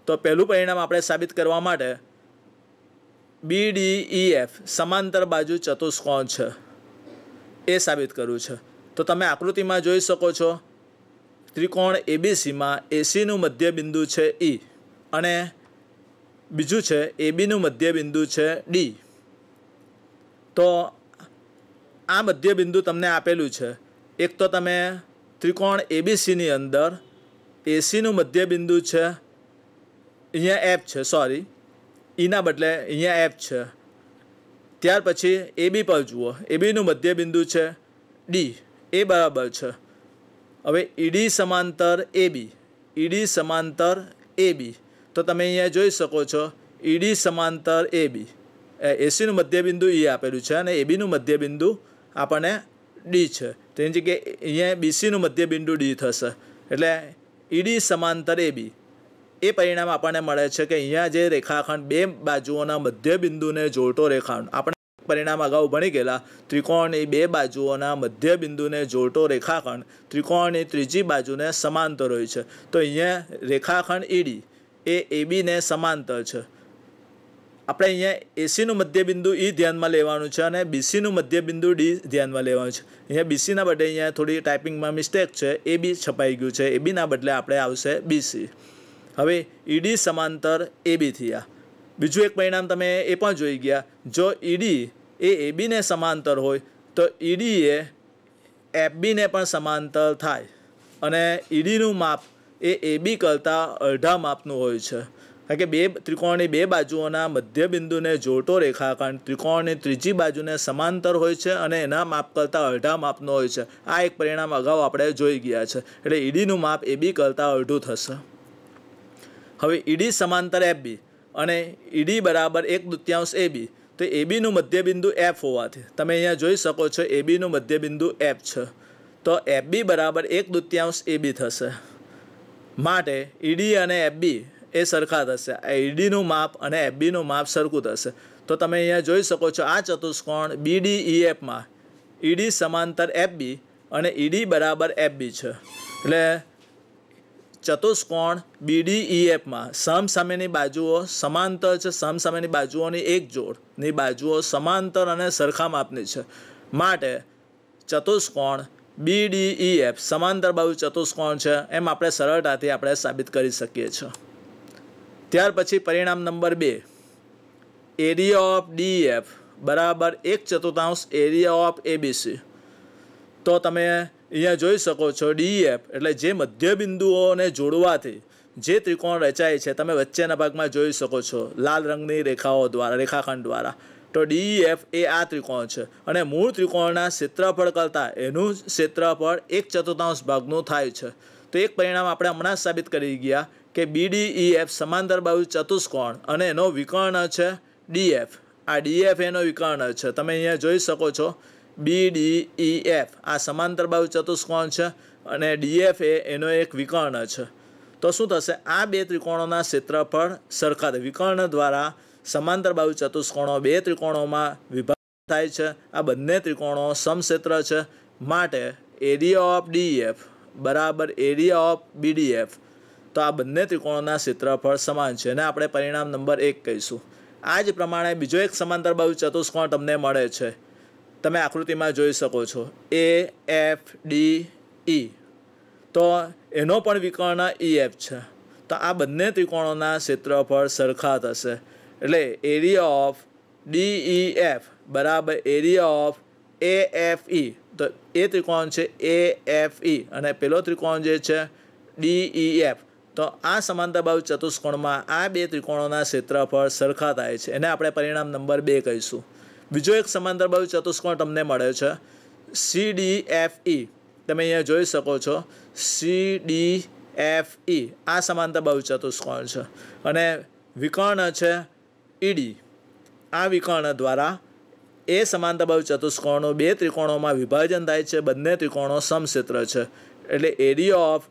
તો પહેલું પરિણામ આપણે સાબિત કરવા માટે બી ડી ઈ એફ સમાંતર બાજુ ચતુષ્કોણ છે એ સાબિત કરવું છે તો તમે આકૃતિમાં જોઈ શકો છો ત્રિકોણ એબીસીમાં એસીનું મધ્યબિંદુ છે ઈ e અને બીજું છે એબીનું મધ્યબિંદુ છે ડી તો આ મધ્યબિંદુ તમને આપેલું છે એક તો તમે ત્રિકોણ એબીસીની અંદર એસીનું મધ્યબિંદુ છે અહીંયા એફ છે સોરી ઈના e બદલે અહીંયા એફ છે ત્યાર પછી એબી પર જુઓ એબીનું મધ્યબિંદુ છે ડી એ બરાબર છે હવે ઈડી સમાંતર એબી ઈડી સમાંતર એબી તો તમે અહીંયા જોઈ શકો છો ઈડી સમાંતર એબી એસીનું મધ્યબિંદુ ઈ આપેલું છે અને એબીનું મધ્યબિંદુ આપણને ડી છે તેની જગ્યાએ અહીંયા બીસીનું મધ્યબિંદુ ડી થશે એટલે ઈડી સમાંતર એબી એ પરિણામ આપણને મળે છે કે અહીંયા જે રેખાખંડ બે બાજુઓના મધ્યબિંદુને જોડતો રેખાખંડ આપણે પરિણામ અગાઉ ભણી ગયેલા ત્રિકોણ એ બે બાજુઓના મધ્ય બિંદુને જોડતો રેખાખંડ ત્રિકોણ એ ત્રીજી બાજુને સમાંતર હોય છે તો અહીંયા રેખાખંડ ઈડી એ એબીને સમાંતર છે આપણે અહીંયા એસીનું મધ્યબિંદુ ઈ e ધ્યાનમાં લેવાનું છે અને બીસીનું મધ્યબિંદુ ડી ધ્યાનમાં લેવાનું છે અહીંયા બીસીના બદલે અહીંયા થોડી ટાઈપિંગમાં મિસ્ટેક છે એ બી છપાઈ ગયું છે એ બીના બદલે આપણે આવશે બીસી હવે ઈડી સમાંતર એ બી થયા બીજું એક પરિણામ તમે એ પણ જોઈ ગયા જો ઈડી એ એબીને સમાંતર હોય તો ઈડી e એ એફબીને પણ સમાંતર થાય અને ઈડીનું e માપ એ એબી કરતાં અડધા માપનું હોય છે કારણ કે બે ત્રિકોણની બે બાજુઓના મધ્ય બિંદુને જોડતો રેખાખંડ ત્રિકોણની ત્રીજી બાજુને સમાંતર હોય છે અને એના માપ કરતાં અડધા માપનો હોય છે આ એક પરિણામ અગાઉ આપણે જોઈ ગયા છે એટલે ઈડીનું e માપ એબી કરતાં અડધું થશે હવે ઈડી સમાંતર એફબી અને ઈડી બરાબર એક દૃત્યાંશ એબી તો એબીનું મધ્યબિંદુ એફ હોવાથી તમે અહીંયા જોઈ શકો છો એબીનું મધ્યબિંદુ એફ છે તો એફબી બરાબર એક દૃત્યાંશ એબી થશે માટે ઈડી e અને એફબી એ સરખા થશે આ ઈડીનું e માપ અને એફબીનું માપ સરખું થશે તો તમે અહીંયા જોઈ શકો છો આ ચતુષ્કોણ બીડી એફમાં ઈડી સમાંતર એફબી અને ઈડી e બરાબર એફબી છે એટલે ચતુષ્કોણ બીડીઈએફમાં e સમ સામેની બાજુઓ સમાંતર છે સામસામેની બાજુઓની એક જોડની બાજુઓ સમાંતર અને સરખા માપની છે માટે ચતુષ્કોણ બીડીઈએફ e સમાંતર બાજુ ચતુષ્કોણ છે એમ આપણે સરળતાથી આપણે સાબિત કરી શકીએ છીએ ત્યાર પછી પરિણામ નંબર બે એરિયા ઓફ ડીએફ e બરાબર એક ચતુર્થાંશ એરિયા ઓફ એબીસી તો તમે અહીંયા જોઈ શકો છો ડી એફ એટલે જે મધ્યબિંદુઓને જોડવાથી જે ત્રિકોણ રચાય છે તમે વચ્ચેના ભાગમાં જોઈ શકો છો લાલ રંગની રેખાઓ દ્વારા રેખાખંડ દ્વારા તો ડી એફ એ આ ત્રિકોણ છે અને મૂળ ત્રિકોણના ક્ષેત્રફળ કરતાં એનું ક્ષેત્રફળ એક ચતુર્થાંશ ભાગનું થાય છે તો એક પરિણામ આપણે હમણાં સાબિત કરી ગયા કે બીડીઈ એફ સમાંતર બાજુ ચતુષ્કોણ અને એનો વિકર્ણ છે ડીએફ આ ડીએફ એનો વિકર્ણ છે તમે અહીંયા જોઈ શકો છો બી ડી ઈ એફ આ સમાંતર બાજુ ચતુષ્કોણ છે અને ડીએફ એ એનો એક વિકર્ણ છે તો શું થશે આ બે ત્રિકોણોના ક્ષેત્રફળ સરખા વિકર્ણ દ્વારા સમાંતર બાજુ ચતુષ્કોણો બે ત્રિકોણોમાં વિભાગ થાય છે આ બંને ત્રિકોણો સમક્ષેત્ર છે માટે એરિયા ઓફ ડીએફ બરાબર એરિયા ઓફ બીડીએફ તો આ બંને ત્રિકોણોના ક્ષેત્રફળ સમાન છે અને આપણે પરિણામ નંબર એક કહીશું આ જ પ્રમાણે બીજો એક સમાંતર બાજુ ચતુષ્કોણ તમને મળે છે તમે આકૃતિમાં જોઈ શકો છો એ એફ ડી ઈ તો એનો પણ વિકર્ણ ઈ e એફ છે તો આ બંને ત્રિકોણોના ક્ષેત્રફળ સરખા થશે એટલે area of D E F બરાબર area of A F E તો એ ત્રિકોણ છે એ એફ ઈ અને પેલો ત્રિકોણ જે છે ડી ઈ એફ તો આ સમાંતરબાહુ ચતુષ્કોણમાં આ બે ત્રિકોણોના ક્ષેત્રફળ સરખા થાય છે એને આપણે પરિણામ નંબર બે કહીશું બીજો એક સમાંતર બાજુ ચતુષ્કોણ તમને મળે છે સી ડી એફ ઈ તમે અહીંયા જોઈ શકો છો સી ડી એફ ઈ આ સમાંતર બાજુ ચતુષ્કોણ છે અને વિકર્ણ છે ઈડી e આ વિકર્ણ દ્વારા એ સમાંતર બાજુ ચતુષ્કોણો બે ત્રિકોણોમાં વિભાજન થાય છે બંને ત્રિકોણો સમક્ષેત્ર છે એટલે એરિયા ઓફ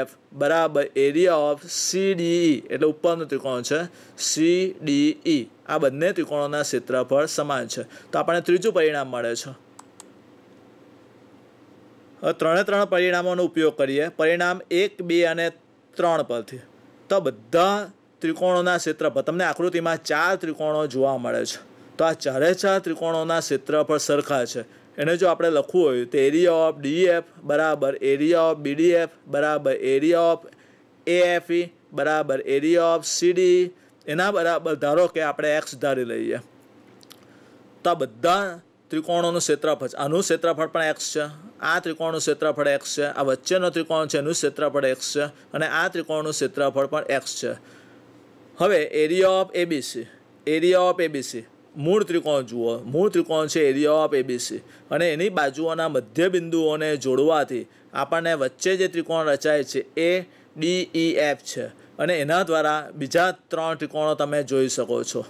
એફ બરાબર એરિયા ઓફ સીડીઈ એટલે ઉપરનું ત્રિકોણ છે સી ડી સીડીઈ આ બંને ત્રિકોણોના ક્ષેત્રફળ સમાન છે તો આપણને ત્રીજું પરિણામ મળે છે ત્રણે ત્રણ પરિણામોનો ઉપયોગ કરીએ પરિણામ એક બે અને ત્રણ પરથી તો બધા ત્રિકોણોના ક્ષેત્રફળ તમને આકૃતિમાં ચાર ત્રિકોણો જોવા મળે છે તો આ ચારે ચાર ત્રિકોણોના ક્ષેત્રફળ સરખા છે એને જો આપણે લખવું હોય તો એરિયા ઓફ ડીએફ બરાબર એરિયા ઓફ બીડીએફ બરાબર એરિયા ઓફ એએફઈ બરાબર એરિયા ઓફ સીડી એના બરાબર ધારો કે આપણે એક્સ ધારી લઈએ તો આ બધા ત્રિકોણોનું ક્ષેત્રફળ આનું ક્ષેત્રફળ પણ એક્સ છે આ ત્રિકોણનું ક્ષેત્રફળ એક્સ છે આ વચ્ચેનો ત્રિકોણ છે એનું ક્ષેત્રફળ એક્સ છે અને આ ત્રિકોણનું ક્ષેત્રફળ પણ એક્સ છે હવે area of ABC area of ABC મૂળ ત્રિકોણ જુઓ મૂળ ત્રિકોણ છે એરિયા ઓફ એબીસી અને એની બાજુઓના મધ્ય બિંદુઓને જોડવાથી આપણને વચ્ચે જે ત્રિકોણ રચાય છે એ ડી ઈ એફ છે અને એના દ્વારા બીજા ત્રણ ત્રિકોણો તમે જોઈ શકો છો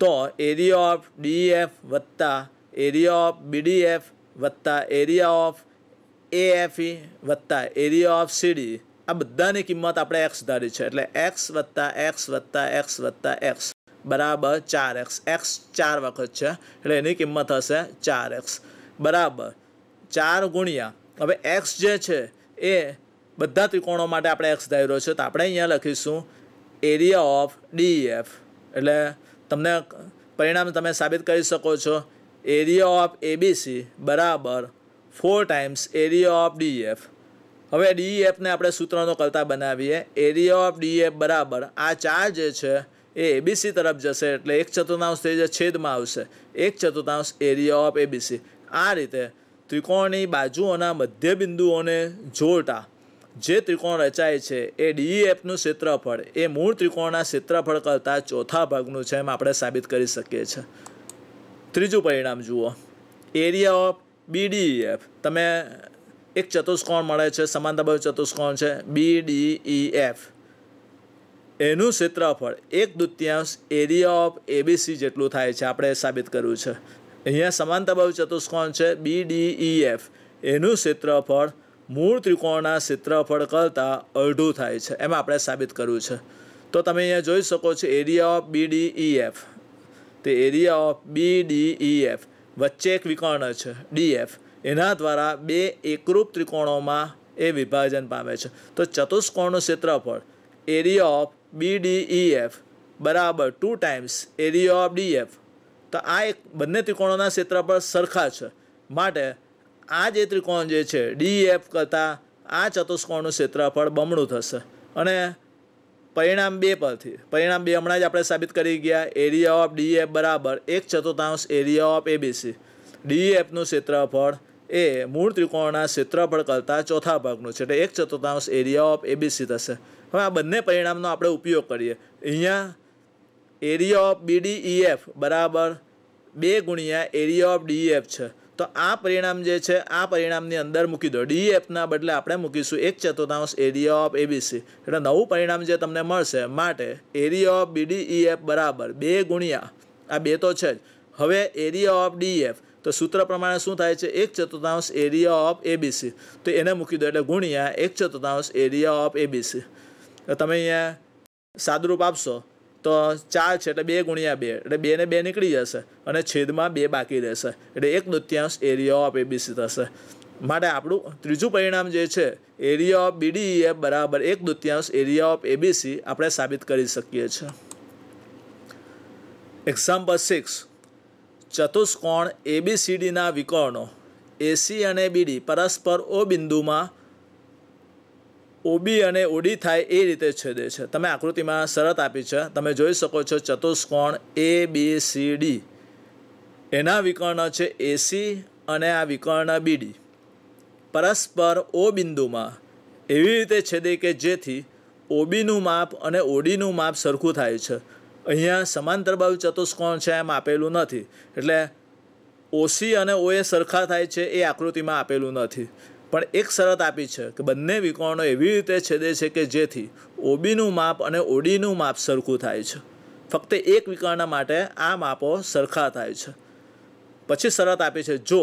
તો એરિયા ઓફ ડી એફ વત્તા એરિયા ઓફ બીડી એફ વત્તા area of A F E વત્તા એરિયા ઓફ સીડી આ બધાની કિંમત આપણે એક્સ ધારી છે એટલે એક્સ વત્તા એક્સ વત્તા એક્સ વત્તા એક્સ બરાબર ચાર એક્સ એક્સ ચાર વખત છે એટલે એની કિંમત હશે ચાર એક્સ બરાબર ચાર ગુણ્યા હવે એક્સ જે છે એ બધા ત્રિકોણો માટે આપણે એક્સ ધાર્યો છે તો આપણે અહીંયા લખીશું એરિયા ઓફ ડી એફ એટલે તમને પરિણામ તમે સાબિત કરી શકો છો એરિયા ઓફ એબીસી બરાબર four times area of D F હવે ડી એફને આપણે સૂત્રનો કરતા બનાવીએ એરિયા ઓફ ડી એફ બરાબર આ ચાર જે છે એ એબીસી તરફ જશે એટલે એક ચતુર્થાંશ થઈ જે છેદમાં આવશે એક ચતુર્થાંશ એરિયા ઓફ એબીસી આ રીતે ત્રિકોણની બાજુઓના મધ્ય બિંદુઓને જોડતા જે ત્રિકોણ રચાય છે એ ડીઈએફનું e ક્ષેત્રફળ એ મૂળ ત્રિકોણના ક્ષેત્રફળ કરતાં ચોથા ભાગનું છે એમ આપણે સાબિત કરી શકીએ છીએ ત્રીજું પરિણામ જુઓ એરિયા ઓફ બીડીઈએફ તમે એક ચતુષ્કોણ મળે છે સમાન દબાવ ચતુષ્કોણ છે બીડીઈએફ એનું ક્ષેત્રફળ એક દૂત્યાંશ એરિયા ઓફ એબીસી જેટલું થાય છે આપણે સાબિત કર્યું છે અહીંયા સમાનતાબાહુ ચતુષ્કોણ છે બી ડી ઈ એફ એનું ક્ષેત્રફળ મૂળ ત્રિકોણના ક્ષેત્રફળ કરતાં અડધું થાય છે એમાં આપણે સાબિત કર્યું છે તો તમે અહીંયા જોઈ શકો છો area of B D E F તે area of B D E F વચ્ચે એક વિકર્ણ છે ડી એફ એના દ્વારા બે એકરૂપ ત્રિકોણોમાં એ વિભાજન પામે છે તો ચતુષ્કોણનું ક્ષેત્રફળ એરિયા ઓફ બીડીઈએફ e બરાબર two times area of DF તો આ એક બંને ત્રિકોણોના ક્ષેત્ર પર સરખા છે માટે આ જે ત્રિકોણ જે છે ડીએફ e કરતાં આ ચતુષ્કોણનું ક્ષેત્રફળ બમણું થશે અને પરિણામ બે પરથી પરિણામ બે હમણાં જ આપણે સાબિત કરી ગયા એરિયા ઓફ ડી એફ બરાબર એક ચતુર્થાંશ એરિયા ઓફ એબીસી ડી એફનું ક્ષેત્રફળ એ મૂળ ત્રિકોણના ક્ષેત્રફળ કરતાં ચોથા ભાગનું છે એટલે એક ચતુર્થાંશ એરિયા ઓફ એબીસી થશે હવે આ બંને પરિણામનો આપણે ઉપયોગ કરીએ અહીંયા એરિયા ઓફ બીડીઈએફ બરાબર બે ગુણ્યા એરિયા ઓફ ડીઈએફ છે તો આ પરિણામ જે છે આ પરિણામની અંદર મૂકી દો ડીઈએફના e બદલે આપણે મૂકીશું એક ચતુર્થાંશ એરિયા ઓફ એબીસી એટલે નવું પરિણામ જે તમને મળશે માટે એરિયા ઓફ બીડીઈએફ બરાબર બે ગુણ્યા આ બે તો છે જ હવે એરિયા ઓફ ડીઈએફ તો સૂત્ર પ્રમાણે શું થાય છે એક ચતુર્થાંશ એરિયા ઓફ એબીસી તો એને મૂકી દો એટલે ગુણ્યા એક ચતુર્થાંશ એરિયા ઓફ એબીસી તમે અહીંયા સાદરૂપ આપશો તો ચાર છે એટલે બે ગુણ્યા બે એટલે બે ને બે નીકળી જશે અને છેદમાં બે બાકી રહેશે એટલે એક દૃત્યાંશ એરિયા ઓફ એબીસી થશે માટે આપણું ત્રીજું પરિણામ જે છે એરિયા ઓફ બીડીઈ એ બરાબર એક દૃત્યાંશ એરિયા ઓફ એબીસી આપણે સાબિત કરી શકીએ છીએ એક્ઝામ્પલ સિક્સ ચતુષ્કોણ એબીસીડીના વિકોણો એસી અને બીડી પરસ્પર ઓ બિંદુમાં ઓબી અને ઓડી થાય એ રીતે છેદે છે તમે આકૃતિમાં શરત આપી છે તમે જોઈ શકો છો ચતુષ્કોણ એ બી સી ડી એના વિકર્ણ છે એસી અને આ વિકર્ણ બીડી પરસ્પર ઓ બિંદુમાં એવી રીતે છેદે કે જેથી ઓબીનું માપ અને ઓડીનું માપ સરખું થાય છે અહીંયા સમાંતર બાજુ ચતુષ્કોણ છે એમ આપેલું નથી એટલે ઓસી અને ઓએ સરખા થાય છે એ આકૃતિમાં આપેલું નથી પણ એક શરત આપી છે કે બંને વિકોણો એવી રીતે છેદે છે કે જેથી ઓબીનું માપ અને ઓડીનું માપ સરખું થાય છે ફક્ત એક વિકર્ણ માટે આ માપો સરખા થાય છે પછી શરત આપી છે જો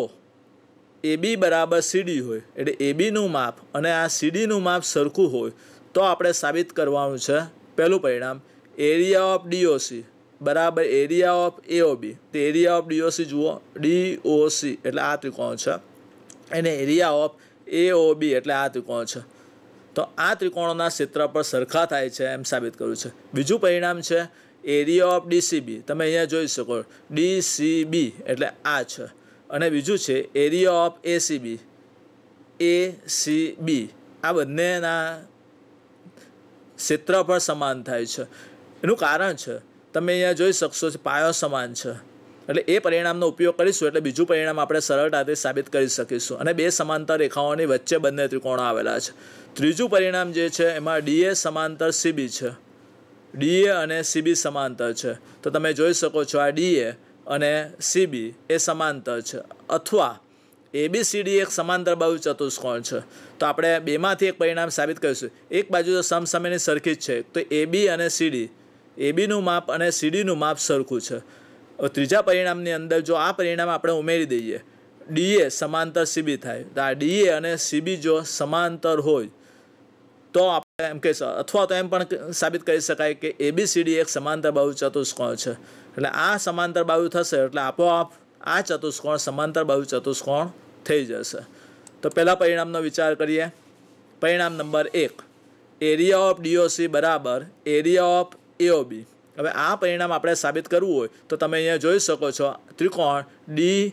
એબી બરાબર સીડી હોય એટલે એબીનું માપ અને આ સીડીનું માપ સરખું હોય તો આપણે સાબિત કરવાનું છે પહેલું પરિણામ એરિયા ઓફ ડીઓસી બરાબર એરિયા ઓફ એઓબી તો એરિયા ઓફ ડીઓસી જુઓ ડીઓસી એટલે આ ત્રિકોણ છે એને એરિયા ઓફ એ ઓ બી એટલે આ ત્રિકોણ છે તો આ ત્રિકોણોના ક્ષેત્ર પર સરખા થાય છે એમ સાબિત કર્યું છે બીજું પરિણામ છે એરિયા ઓફ ડીસીબી તમે અહીંયા જોઈ શકો ડીસીબી એટલે આ છે અને બીજું છે area of ACB A C B આ બંનેના ક્ષેત્ર પર સમાન થાય છે એનું કારણ છે તમે અહીંયા જોઈ શકશો પાયો સમાન છે એટલે એ પરિણામનો ઉપયોગ કરીશું એટલે બીજું પરિણામ આપણે સરળતાથી સાબિત કરી શકીશું અને બે સમાંતર રેખાઓની વચ્ચે બંને ત્રિકોણો આવેલા છે ત્રીજું પરિણામ જે છે એમાં ડીએ સમાંતર સીબી છે ડીએ અને સીબી સમાંતર છે તો તમે જોઈ શકો છો આ ડીએ અને સીબી એ સમાંતર છે અથવા એબીસીડી એક સમાંતર બાજુ ચતુષ્કોણ છે તો આપણે બેમાંથી એક પરિણામ સાબિત કરીશું એક બાજુ તો સમસમયની સરખી જ છે તો એબી અને સીડી એબીનું માપ અને સીડીનું માપ સરખું છે ત્રીજા પરિણામની અંદર જો આ પરિણામ આપણે ઉમેરી દઈએ ડીએ સમાંતર સીબી થાય તો આ ડીએ અને સીબી જો સમાંતર હોય તો આપણે એમ કહી અથવા તો એમ પણ સાબિત કરી શકાય કે એબીસીડી એક સમાંતર બાજુ ચતુષ્કોણ છે એટલે આ સમાંતર બાજુ થશે એટલે આપોઆપ આ ચતુષ્કોણ સમાંતર બાજુ ચતુષ્કોણ થઈ જશે તો પહેલાં પરિણામનો વિચાર કરીએ પરિણામ નંબર એક એરિયા ઓફ ડીઓસી બરાબર એરિયા ઓફ એઓબી હવે આ પરિણામ આપણે સાબિત કરવું હોય તો તમે અહીંયા જોઈ શકો છો ત્રિકોણ ડી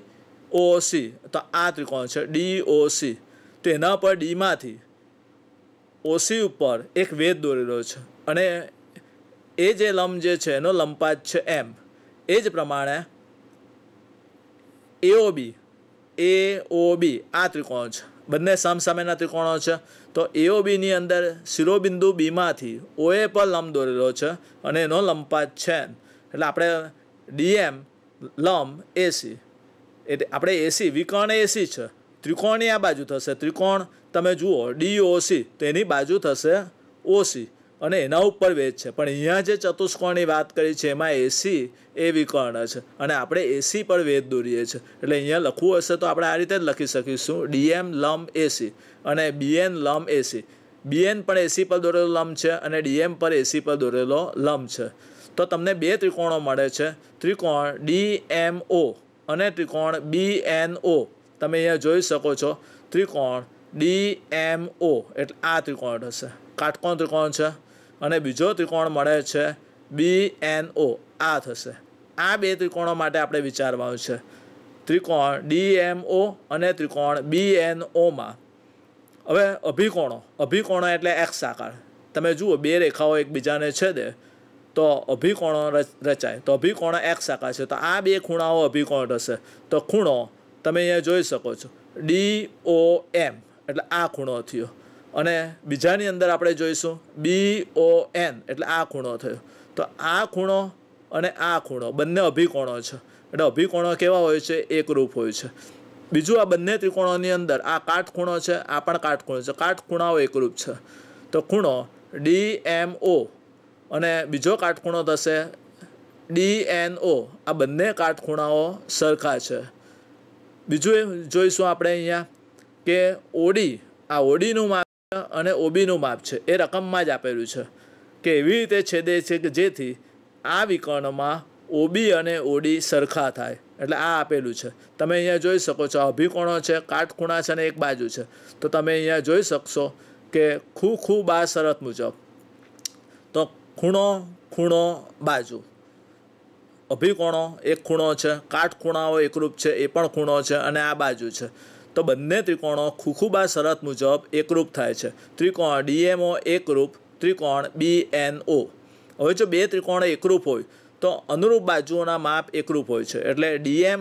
ઓ સી તો આ ત્રિકોણ છે ડી ઓ સી તો એના પર ડીમાંથી ઓસી ઉપર એક વેધ દોરેલો છે અને એ જે લંબ જે છે એનો લંપાજ છે એમ એ જ પ્રમાણે એઓબી એ ઓ બી આ ત્રિકોણ છે બંને સામસામેના ત્રિકોણો છે તો એઓબીની અંદર શિરોબિંદુ બીમાંથી ઓએ પર લંબ દોરેલો છે અને એનો લંપાત છે એટલે આપણે ડીએમ લંબ એસી એટલે આપણે એસી વિકર્ણ એસી છે ત્રિકોણની આ બાજુ થશે ત્રિકોણ તમે જુઓ ડીઓસી તો એની બાજુ થશે ઓસી અને એના ઉપર વેધ છે પણ અહીંયા જે ચતુષ્કોણની વાત કરી છે એમાં એસી એ વિકર્ણ છે અને આપણે એસી પર વેધ દોરીએ છીએ એટલે અહીંયા લખવું હશે તો આપણે આ રીતે જ લખી શકીશું ડીએમ લમ એસી અને બીએન લમ એસી બીએન પણ એસી પર દોરેલો લંબ છે અને ડીએમ પર એસી પર દોરેલો લંબ છે તો તમને બે ત્રિકોણો મળે છે ત્રિકોણ ડી એમ ઓ અને ત્રિકોણ બી એન ઓ તમે અહીંયા જોઈ શકો છો ત્રિકોણ ડી એમ ઓ એટલે આ ત્રિકોણ હશે કાટકોણ ત્રિકોણ છે અને બીજો ત્રિકોણ મળે છે બી એન ઓ આ થશે આ બે ત્રિકોણો માટે આપણે વિચારવાનું છે ત્રિકોણ ડી એમ ઓ અને ત્રિકોણ બી એન ઓમાં હવે અભિકોણો અભિકોણો એટલે એક્સ આકાર તમે જુઓ બે રેખાઓ એકબીજાને છેદે તો અભિકોણો રચાય તો અભિકોણ એક્સ આકાર છે તો આ બે ખૂણાઓ અભિકોણ હશે તો ખૂણો તમે અહીંયા જોઈ શકો છો ડી ઓ એમ એટલે આ ખૂણો થયો અને બીજાની અંદર આપણે જોઈશું બી ઓ એન એટલે આ ખૂણો થયો તો આ ખૂણો અને આ ખૂણો બંને અભિકોણો છે એટલે અભિકોણો કેવા હોય છે એકરૂપ હોય છે બીજું આ બંને ત્રિકોણોની અંદર આ કાટખૂણો છે આ પણ કાટખૂણો છે કાટખૂણાઓ એકરૂપ છે તો ખૂણો ડી એમ ઓ અને બીજો કાટખૂણો થશે ડી એન ઓ આ બંને કાટખૂણાઓ સરખા છે બીજું જોઈશું આપણે અહીંયા કે ઓડી આ ઓડીનું અને ઓબીનું માપ છે એ રકમમાં જ આપેલું છે કે એવી રીતે છેદે છે કે જેથી આ વિકર્ણમાં ઓબી અને ઓડી સરખા થાય એટલે આ આપેલું છે તમે અહીંયા જોઈ શકો છો અભિકોણો છે કાટખૂણા છે અને એક બાજુ છે તો તમે અહીંયા જોઈ શકશો કે ખૂ ખૂ બા શરત મુજબ તો ખૂણો ખૂણો બાજુ અભિકોણો એક ખૂણો છે કાટખૂણાઓ એકરૂપ છે એ પણ ખૂણો છે અને આ બાજુ છે તો બંને ત્રિકોણો ખુખુબા શરત મુજબ એકરૂપ થાય છે ત્રિકોણ ડીએમઓ એકરૂપ ત્રિકોણ બીએનઓ હવે જો બે ત્રિકોણ એકરૂપ હોય તો અનુરૂપ બાજુઓના માપ એકરૂપ હોય છે એટલે ડીએમ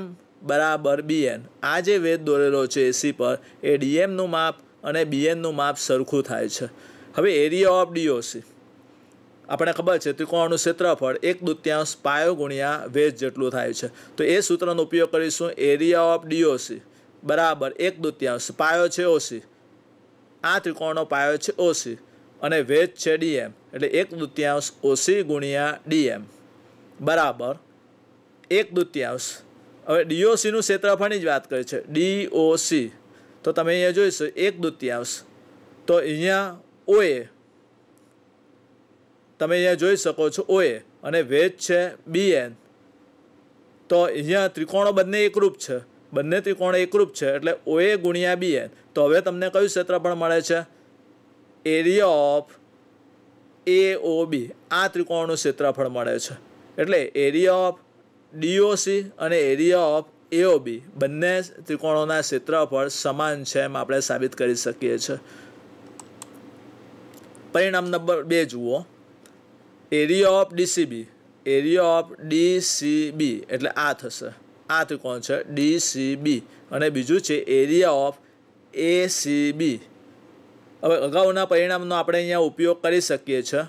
બરાબર બીએન આ જે વેધ દોરેલો છે એસી પર એ ડીએમનું માપ અને બીએનનું માપ સરખું થાય છે હવે એરિયા ઓફ ડીઓસી આપણે ખબર છે ત્રિકોણનું ક્ષેત્રફળ એક દૂત્યાંશ પાયો ગુણ્યા વેધ જેટલું થાય છે તો એ સૂત્રનો ઉપયોગ કરીશું એરિયા ઓફ ડીઓસી બરાબર એક દૂત્યાંશ પાયો છે ઓસી આ ત્રિકોણનો પાયો છે ઓસી અને વેધ છે ડીએમ એટલે એક દૂત્યાંશ ઓસી ગુણ્યા ડીએમ બરાબર એક દૂત્યાંશ હવે ડીઓસીનું ક્ષેત્રફળની જ વાત કરી છે ડીઓસી તો તમે અહીંયા જોઈશો એક દૂત્યાંશ તો અહીંયા ઓએ તમે અહીંયા જોઈ શકો છો ઓએ અને વેજ છે બીએન તો અહીંયા ત્રિકોણો બંને એકરૂપ છે બંને ત્રિકોણ એકરૂપ છે એટલે ઓએ ગુણ્યા બી બીએ તો હવે તમને કયું ક્ષેત્રફળ મળે છે એરિયા ઓફ એ ઓ બી આ ત્રિકોણનું ક્ષેત્રફળ મળે છે એટલે એરિયા ઓફ ડીઓસી અને એરિયા ઓફ એઓ બી બંને ત્રિકોણોના ક્ષેત્રફળ સમાન છે એમ આપણે સાબિત કરી શકીએ છીએ પરિણામ નંબર બે જુઓ area of DCB area of DCB એટલે આ થશે આ ત્રિકોણ છે ડીસીબી અને બીજું છે એરિયા ઓફ એસીબી હવે અગાઉના પરિણામનો આપણે અહીંયા ઉપયોગ કરી શકીએ છીએ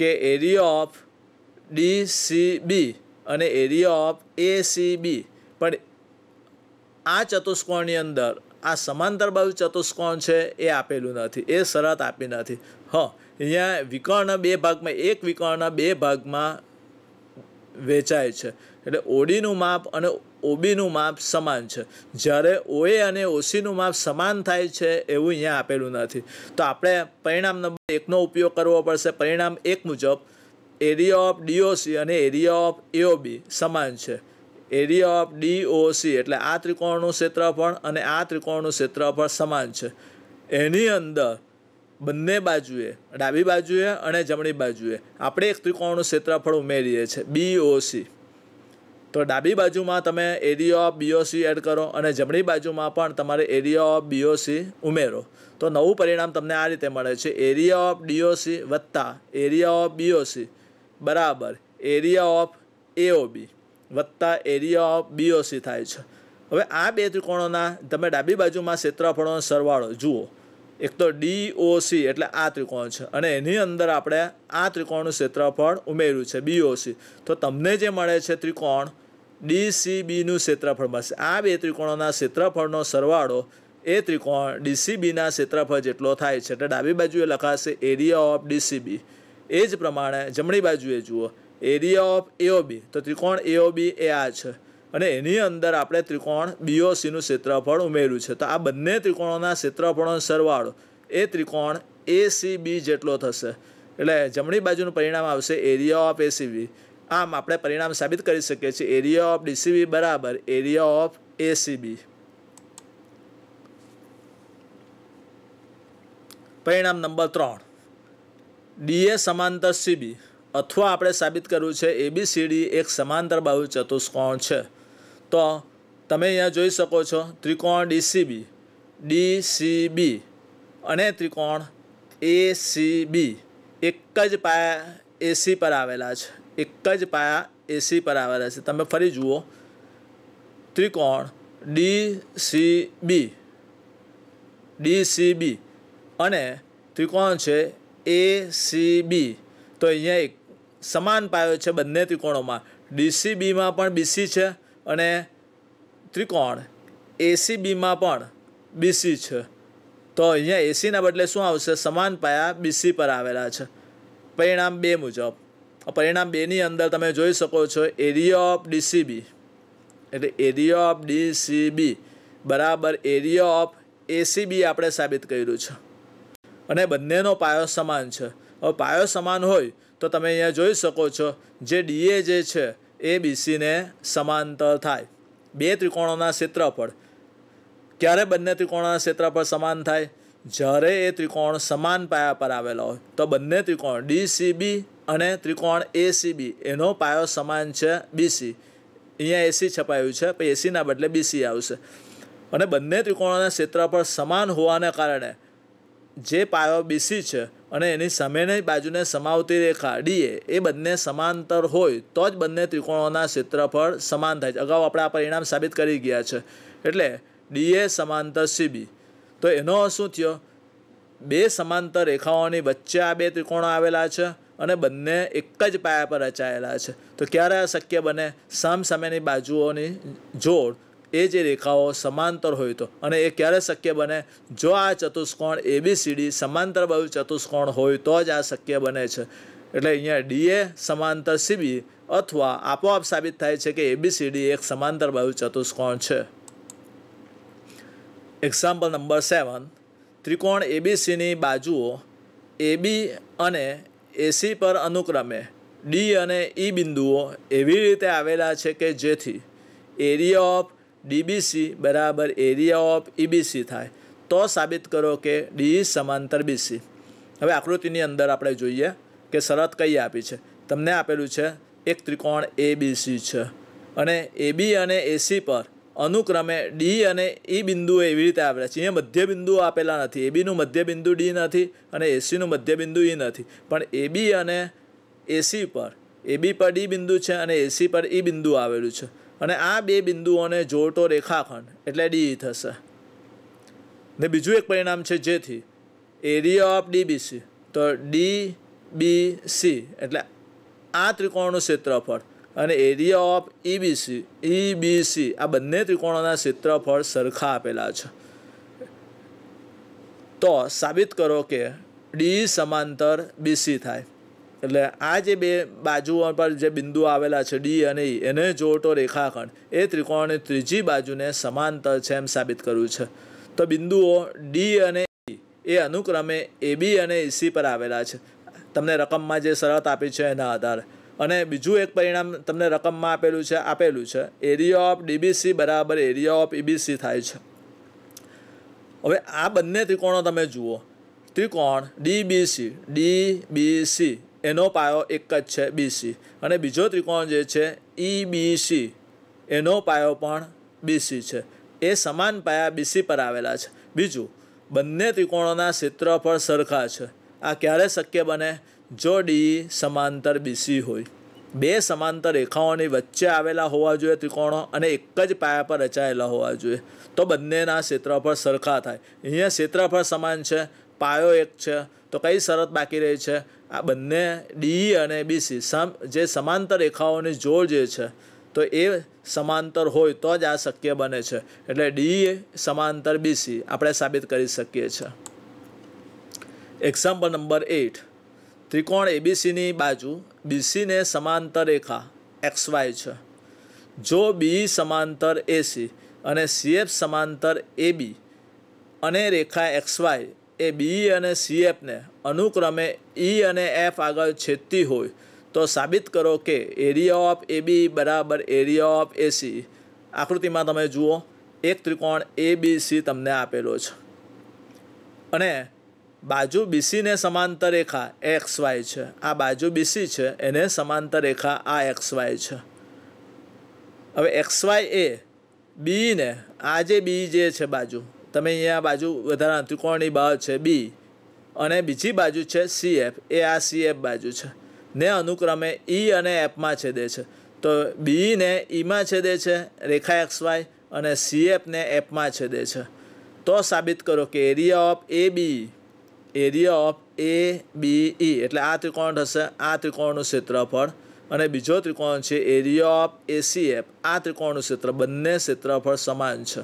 કે એરિયા ઓફ ડીસીબી અને એરિયા ઓફ એસીબી પણ આ ચતુષ્કોણની અંદર આ સમાંતર બાજુ ચતુષ્કોણ છે એ આપેલું નથી એ શરત આપી નથી હા અહીંયા વિકર્ણ બે ભાગમાં એક વિકર્ણ બે ભાગમાં વેચાય છે એટલે ઓડીનું માપ અને ઓબીનું માપ સમાન છે જ્યારે ઓએ અને ઓસીનું માપ સમાન થાય છે એવું અહીંયા આપેલું નથી તો આપણે પરિણામ નંબર એકનો ઉપયોગ કરવો પડશે પરિણામ એક મુજબ એરિયા ઓફ ડીઓસી અને એરિયા ઓફ એઓબી સમાન છે એરિયા ઓફ ડીઓસી એટલે આ ત્રિકોણનું ક્ષેત્રફળ અને આ ત્રિકોણનું ક્ષેત્રફળ સમાન છે એની અંદર બંને બાજુએ ડાબી બાજુએ અને જમણી બાજુએ આપણે એક ત્રિકોણનું ક્ષેત્રફળ ઉમેરીએ છીએ બીઓસી તો ડાબી બાજુમાં તમે એરિયા ઓફ બીઓસી એડ કરો અને જમણી બાજુમાં પણ તમારે એરિયા ઓફ બીઓસી ઉમેરો તો નવું પરિણામ તમને આ રીતે મળે છે એરિયા ઓફ ડીઓસી વત્તા એરિયા ઓફ બીઓસી બરાબર એરિયા ઓફ એઓબી વત્તા એરિયા ઓફ બીઓસી થાય છે હવે આ બે ત્રિકોણોના તમે ડાબી બાજુમાં ક્ષેત્રફળોનો સરવાળો જુઓ એક તો ડીઓસી એટલે આ ત્રિકોણ છે અને એની અંદર આપણે આ ત્રિકોણનું ક્ષેત્રફળ ઉમેર્યું છે બીઓસી તો તમને જે મળે છે ત્રિકોણ ડીસીબીનું ક્ષેત્રફળ મળશે આ બે ત્રિકોણોના ક્ષેત્રફળનો સરવાળો એ ત્રિકોણ ડીસીબીના ક્ષેત્રફળ જેટલો થાય છે એટલે ડાબી બાજુએ લખાશે એરિયા ઓફ ડીસીબી એ જ પ્રમાણે જમણી બાજુએ જુઓ એરિયા ઓફ એઓબી તો ત્રિકોણ એઓબી એ આ છે અને એની અંદર આપણે ત્રિકોણ બીઓસીનું ક્ષેત્રફળ ઉમેર્યું છે તો આ બંને ત્રિકોણોના ક્ષેત્રફળનો સરવાળો એ ત્રિકોણ એસીબી જેટલો થશે એટલે જમણી બાજુનું પરિણામ આવશે એરિયા ઓફ એસીબી આમ આપણે પરિણામ સાબિત કરી શકીએ છીએ એરિયા ઓફ ડીસીબી બરાબર એરિયા ઓફ એસીબી પરિણામ નંબર ત્રણ ડીએ સમાંતર સીબી અથવા આપણે સાબિત કરવું છે એબીસીડી એક સમાંતર બાહુ ચતુષ્કોણ છે તો તમે અહીંયા જોઈ શકો છો ત્રિકોણ ડીસીબી ડીસીબી અને ત્રિકોણ એસીબી એક જ પાયા એસી પર આવેલા છે એક જ પાયા એસી પર આવેલા છે તમે ફરી જુઓ ત્રિકોણ D C B D C B અને ત્રિકોણ છે એ સી બી તો અહીંયા એક સમાન પાયો છે બંને ત્રિકોણોમાં ડીસી બીમાં પણ બીસી છે અને ત્રિકોણ એસી બીમાં પણ બીસી છે તો અહીંયા એસીના બદલે શું આવશે સમાન પાયા બીસી પર આવેલા છે પરિણામ બે મુજબ પરિણામ બેની અંદર તમે જોઈ શકો છો એરિયા ઓફ ડીસીબી એટલે એરિયા ઓફ ડીસીબી બરાબર એરિયા ઓફ એસીબી આપણે સાબિત કર્યું છે અને બંનેનો પાયો સમાન છે હવે પાયો સમાન હોય તો તમે અહીંયા જોઈ શકો છો જે ડીએ જે છે એ બીસીને સમાંતર થાય બે ત્રિકોણોના ક્ષેત્રફળ ક્યારે બંને ત્રિકોણોના ક્ષેત્રફળ સમાન થાય જ્યારે એ ત્રિકોણ સમાન પાયા પર આવેલા હોય તો બંને ત્રિકોણ ડીસીબી અને ત્રિકોણ એસીબી એનો પાયો સમાન છે બીસી અહીંયા એસી છપાયું છે પછી એસીના બદલે બીસી આવશે અને બંને ત્રિકોણોના ક્ષેત્રફળ સમાન હોવાને કારણે જે પાયો બીસી છે અને એની સામેની બાજુને સમાવતી રેખા ડીએ એ બંને સમાંતર હોય તો જ બંને ત્રિકોણોના ક્ષેત્રફળ સમાન થાય છે અગાઉ આપણે આ પરિણામ સાબિત કરી ગયા છે એટલે ડીએ સમાંતર સીબી તો એનો શું થયો બે સમાંતર રેખાઓની વચ્ચે આ બે ત્રિકોણો આવેલા છે અને બંને એક જ પાયા પર રચાયેલા છે તો ક્યારે આ શક્ય બને સામસામેની બાજુઓની જોડ એ જે રેખાઓ સમાંતર હોય તો અને એ ક્યારે શક્ય બને જો આ ચતુષ્કોણ એબીસીડી સમાંતર બાજુ ચતુષ્કોણ હોય તો જ આ શક્ય બને છે એટલે અહીંયા ડીએ સમાંતર સીબી અથવા આપોઆપ સાબિત થાય છે કે એબીસીડી એક સમાંતર બાજુ ચતુષ્કોણ છે એક્ઝામ્પલ નંબર સેવન ત્રિકોણ એબીસીની બાજુઓ એબી અને એસી પર અનુક્રમે ડી અને ઈ e બિંદુઓ એવી રીતે આવેલા છે કે જેથી એરિયા ઓફ ડીબીસી બરાબર એરિયા ઓફ ઈબીસી થાય તો સાબિત કરો કે ડી સમાંતર બીસી હવે આકૃતિની અંદર આપણે જોઈએ કે શરત કઈ આપી છે તમને આપેલું છે એક ત્રિકોણ એબીસી છે અને એબી અને એસી પર અનુક્રમે ડી અને ઈ e બિંદુ એવી રીતે આવેલા છે અહીંયા મધ્યબિંદુ આપેલા નથી એબીનું મધ્યબિંદુ ડી નથી અને એસીનું મધ્ય બિંદુ ઈ e નથી પણ એબી અને એસી પર એબી પર ડી બિંદુ છે અને એસી પર ઈ e બિંદુ આવેલું છે અને આ બે બિંદુઓને જોડતો રેખાખંડ એટલે ડી થશે ને બીજું એક પરિણામ છે જેથી એરિયા ઓફ ડીબીસી તો ડી બી સી એટલે આ ત્રિકોણનું ક્ષેત્રફળ અને એરિયા ઓફ ઈબીસી ઈબીસી આ બંને ત્રિકોણોના ક્ષેત્રફળ સરખા આપેલા છે તો સાબિત કરો કે ડી સમાંતર બીસી થાય એટલે આ જે બે બાજુઓ પર જે બિંદુ આવેલા છે ડી અને ઈ એને જોડતો રેખાખંડ એ ત્રિકોણની ત્રીજી બાજુને સમાંતર છે એમ સાબિત કર્યું છે તો બિંદુઓ ડી અને ઈ એ અનુક્રમે એબી અને ઈસી પર આવેલા છે તમને રકમમાં જે શરત આપી છે એના આધારે અને બીજું એક પરિણામ તમને રકમમાં આપેલું છે આપેલું છે એરિયા ઓફ ડીબીસી બરાબર એરિયા ઓફ ઈબીસી થાય છે હવે આ બંને ત્રિકોણો તમે જુઓ ત્રિકોણ ડીબીસી ડીબીસી એનો પાયો એક જ છે બીસી અને બીજો ત્રિકોણ જે છે ઈબીસી e એનો પાયો પણ બીસી છે એ સમાન પાયા બીસી પર આવેલા છે બીજું બંને ત્રિકોણોના ક્ષેત્રફળ સરખા છે આ ક્યારે શક્ય બને જો ડી સમાંતર બીસી હોય બે સમાંતર રેખાઓની વચ્ચે આવેલા હોવા જોઈએ ત્રિકોણો અને એક જ પાયા પર રચાયેલા હોવા જોઈએ તો બંનેના ક્ષેત્રફળ સરખા થાય અહીંયા ક્ષેત્રફળ સમાન છે પાયો એક છે તો કઈ શરત બાકી રહી છે આ બંને ડી અને બીસી સમ જે સમાંતર રેખાઓની જોડ જે છે તો એ સમાંતર હોય તો જ આ શક્ય બને છે એટલે ડી સમાંતર બીસી આપણે સાબિત કરી શકીએ છીએ એક્ઝામ્પલ નંબર એઇટ ત્રિકોણ એબીસીની બાજુ બીસીને સમાંતર રેખા એક્સ વાય છે જો બી સમાંતર એસી અને સીએફ સમાંતર એબી અને રેખા એક્સ વાય એ બી અને સીએફને અનુક્રમે ઈ e અને એફ આગળ છેદતી હોય તો સાબિત કરો કે એરિયા ઓફ એબી બરાબર એરિયા ઓફ એસી આકૃતિમાં તમે જુઓ એક ત્રિકોણ એ બી સી તમને આપેલો છે અને બાજુ બીસીને સમાંતર રેખા એક્સ વાય છે આ બાજુ બીસી છે એને સમાંતર રેખા આ એક્સ વાય છે હવે એક્સ વાય એ બીને આ જે બી જે છે બાજુ તમે અહીંયા બાજુ વધારા ત્રિકોણની બહાર છે બી અને બીજી બાજુ છે સી એફ એ આ સી એફ બાજુ છે ને અનુક્રમે ઈ e અને એફમાં છેદે છે તો બીને ઈમાં e છેદે છે રેખા એક્સ વાય અને સી એફને એફમાં છેદે છે તો સાબિત કરો કે area of A B area of A B E એટલે આ ત્રિકોણ થશે આ ત્રિકોણનું ક્ષેત્રફળ અને બીજો ત્રિકોણ છે એરિયા ઓફ એસી એફ આ ત્રિકોણનું ક્ષેત્ર બંને ક્ષેત્રફળ સમાન છે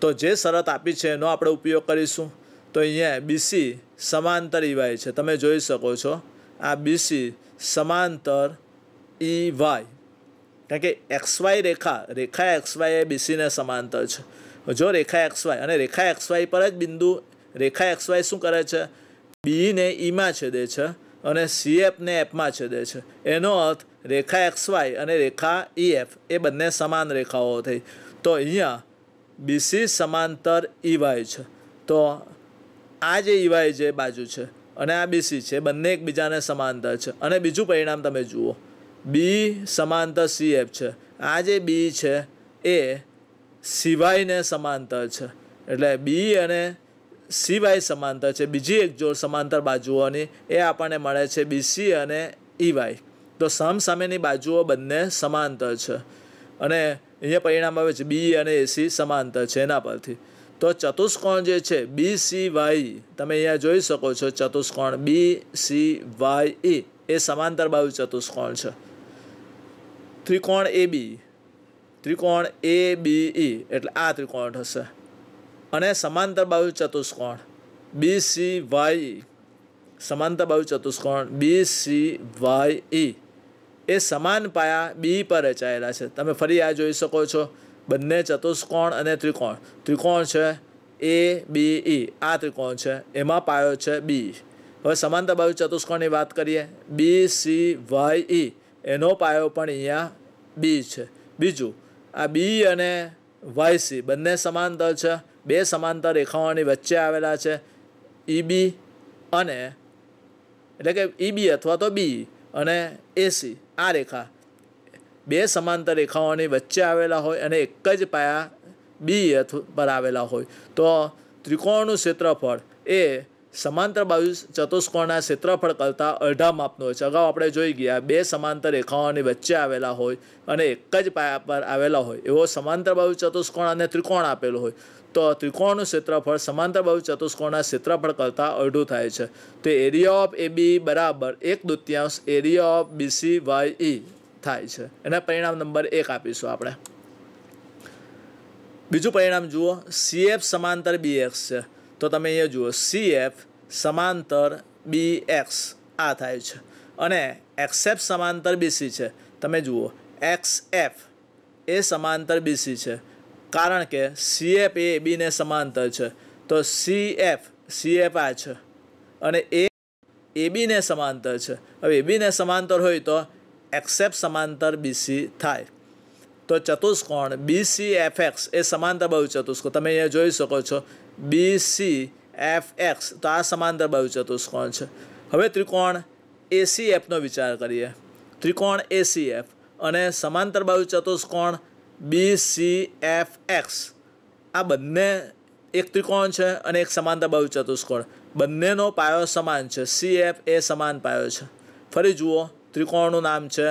તો જે શરત આપી છે એનો આપણે ઉપયોગ કરીશું તો અહીંયા બીસી સમાંતર ઈવાય e, છે તમે જોઈ શકો છો આ બીસી સમાંતર ઈ e, વાય કારણ કે એક્સવાય રેખા રેખા એક્સવાય એ બીસીને સમાંતર છે જો રેખા એક્સવાય અને રેખા એક્સવાય પર જ બિંદુ રેખા એક્સ વાય શું કરે છે બીને ઈમાં e છેદે છે અને સી એફને એફમાં છેદે છે એનો અર્થ રેખા એક્સ વાય અને રેખા ઈ e એફ એ બંને સમાન રેખાઓ થઈ તો અહીંયા બીસી સમાંતર ઈ e વાય છે તો આ જે ઈવાય જે બાજુ છે અને આ બીસી છે બંને એકબીજાને સમાંતર છે અને બીજું પરિણામ તમે જુઓ બી સમાંતર સી એફ છે આ જે બી છે એ સિવાયને સમાંતર છે એટલે બી અને સિવાય સમાંતર છે બીજી એક જોડ સમાંતર બાજુઓની એ આપણને મળે છે બીસી અને ઈવાય e, તો સામેની બાજુઓ બંને સમાંતર છે અને અહીંયા પરિણામ આવે છે બી અને એસી સમાંતર છે એના પરથી તો ચતુષ્કોણ જે છે બી સી વાય તમે અહીંયા જોઈ શકો છો ચતુષ્કોણ બી સી વાય એ એ સમાંતર બાજુ ચતુષ્કોણ છે ત્રિકોણ એ બી ત્રિકોણ એ બી ઈ એટલે આ ત્રિકોણ થશે અને સમાંતર બાજુ ચતુષ્કોણ બી સી વાય સમાંતર બાજુ ચતુષ્કોણ બી સી વાય ઈ એ સમાન પાયા બી પર રચાયેલા છે તમે ફરી આ જોઈ શકો છો બંને ચતુષ્કોણ અને ત્રિકોણ ત્રિકોણ છે એ બી ઈ આ ત્રિકોણ છે એમાં પાયો છે બી હવે સમાંતર બાયુ ચતુષ્કોણની વાત કરીએ બી સી વાય ઈ એનો પાયો પણ અહીંયા બી છે બીજું આ બી અને વાય સી બંને સમાંતર છે બે સમાંતર રેખાઓની વચ્ચે આવેલા છે ઈબી e, અને એટલે કે ઈબી e, અથવા તો બી અને એસી આ રેખા બે સમાંતર રેખાઓની વચ્ચે આવેલા હોય અને એક જ પાયા બી પર આવેલા હોય તો ત્રિકોણનું ક્ષેત્રફળ એ સમાંતર બાજુ ચતુષ્કોણના ક્ષેત્રફળ કરતાં અડધા માપનું હોય છે અગાઉ આપણે જોઈ ગયા બે સમાંતર રેખાઓની વચ્ચે આવેલા હોય અને એક જ પાયા પર આવેલા હોય એવો સમાંતર બાજુ ચતુષ્કોણ અને ત્રિકોણ આપેલો હોય તો ત્રિકોણનું ક્ષેત્રફળ સમાંતર બાજુ ચતુષ્કોણના ક્ષેત્રફળ કરતાં અડધું થાય છે તો એરિયા ઓફ એ બી બરાબર એક દૃત્યાંશ area of BC Y E થાય છે એના પરિણામ નંબર એક આપીશું આપણે બીજું પરિણામ જુઓ સીએફ સમાંતર બી એક્સ છે તો તમે અહીંયા જુઓ સી એફ સમાંતર બી એક્સ આ થાય છે અને એક્સએફ સમાંતર બીસી છે તમે જુઓ એક્સ એફ એ સમાંતર બીસી છે કારણ કે સી એફ એ બીને સમાંતર છે તો સી એફ સી એફ આ છે અને એ એ બીને સમાંતર છે હવે એબીને સમાંતર હોય તો એક્સેપ સમાંતર બીસી થાય તો ચતુષ્કોણ બીસી એફ એક્સ એ સમાંતર બહુ ચતુષ્કોણ તમે અહીંયા જોઈ શકો છો બીસી એફ એક્સ તો આ સમાંતર બહુ ચતુષ્કોણ છે હવે ત્રિકોણ એસી એફનો વિચાર કરીએ ત્રિકોણ એસી એફ અને સમાંતર બાજુ ચતુષ્કોણ બી સી એફ એક્સ આ બંને એક ત્રિકોણ છે અને એક સમાનતા બહુ ચતુષ્કોણ બંનેનો પાયો સમાન છે સી એ સમાન પાયો છે ફરી જુઓ ત્રિકોણનું નામ છે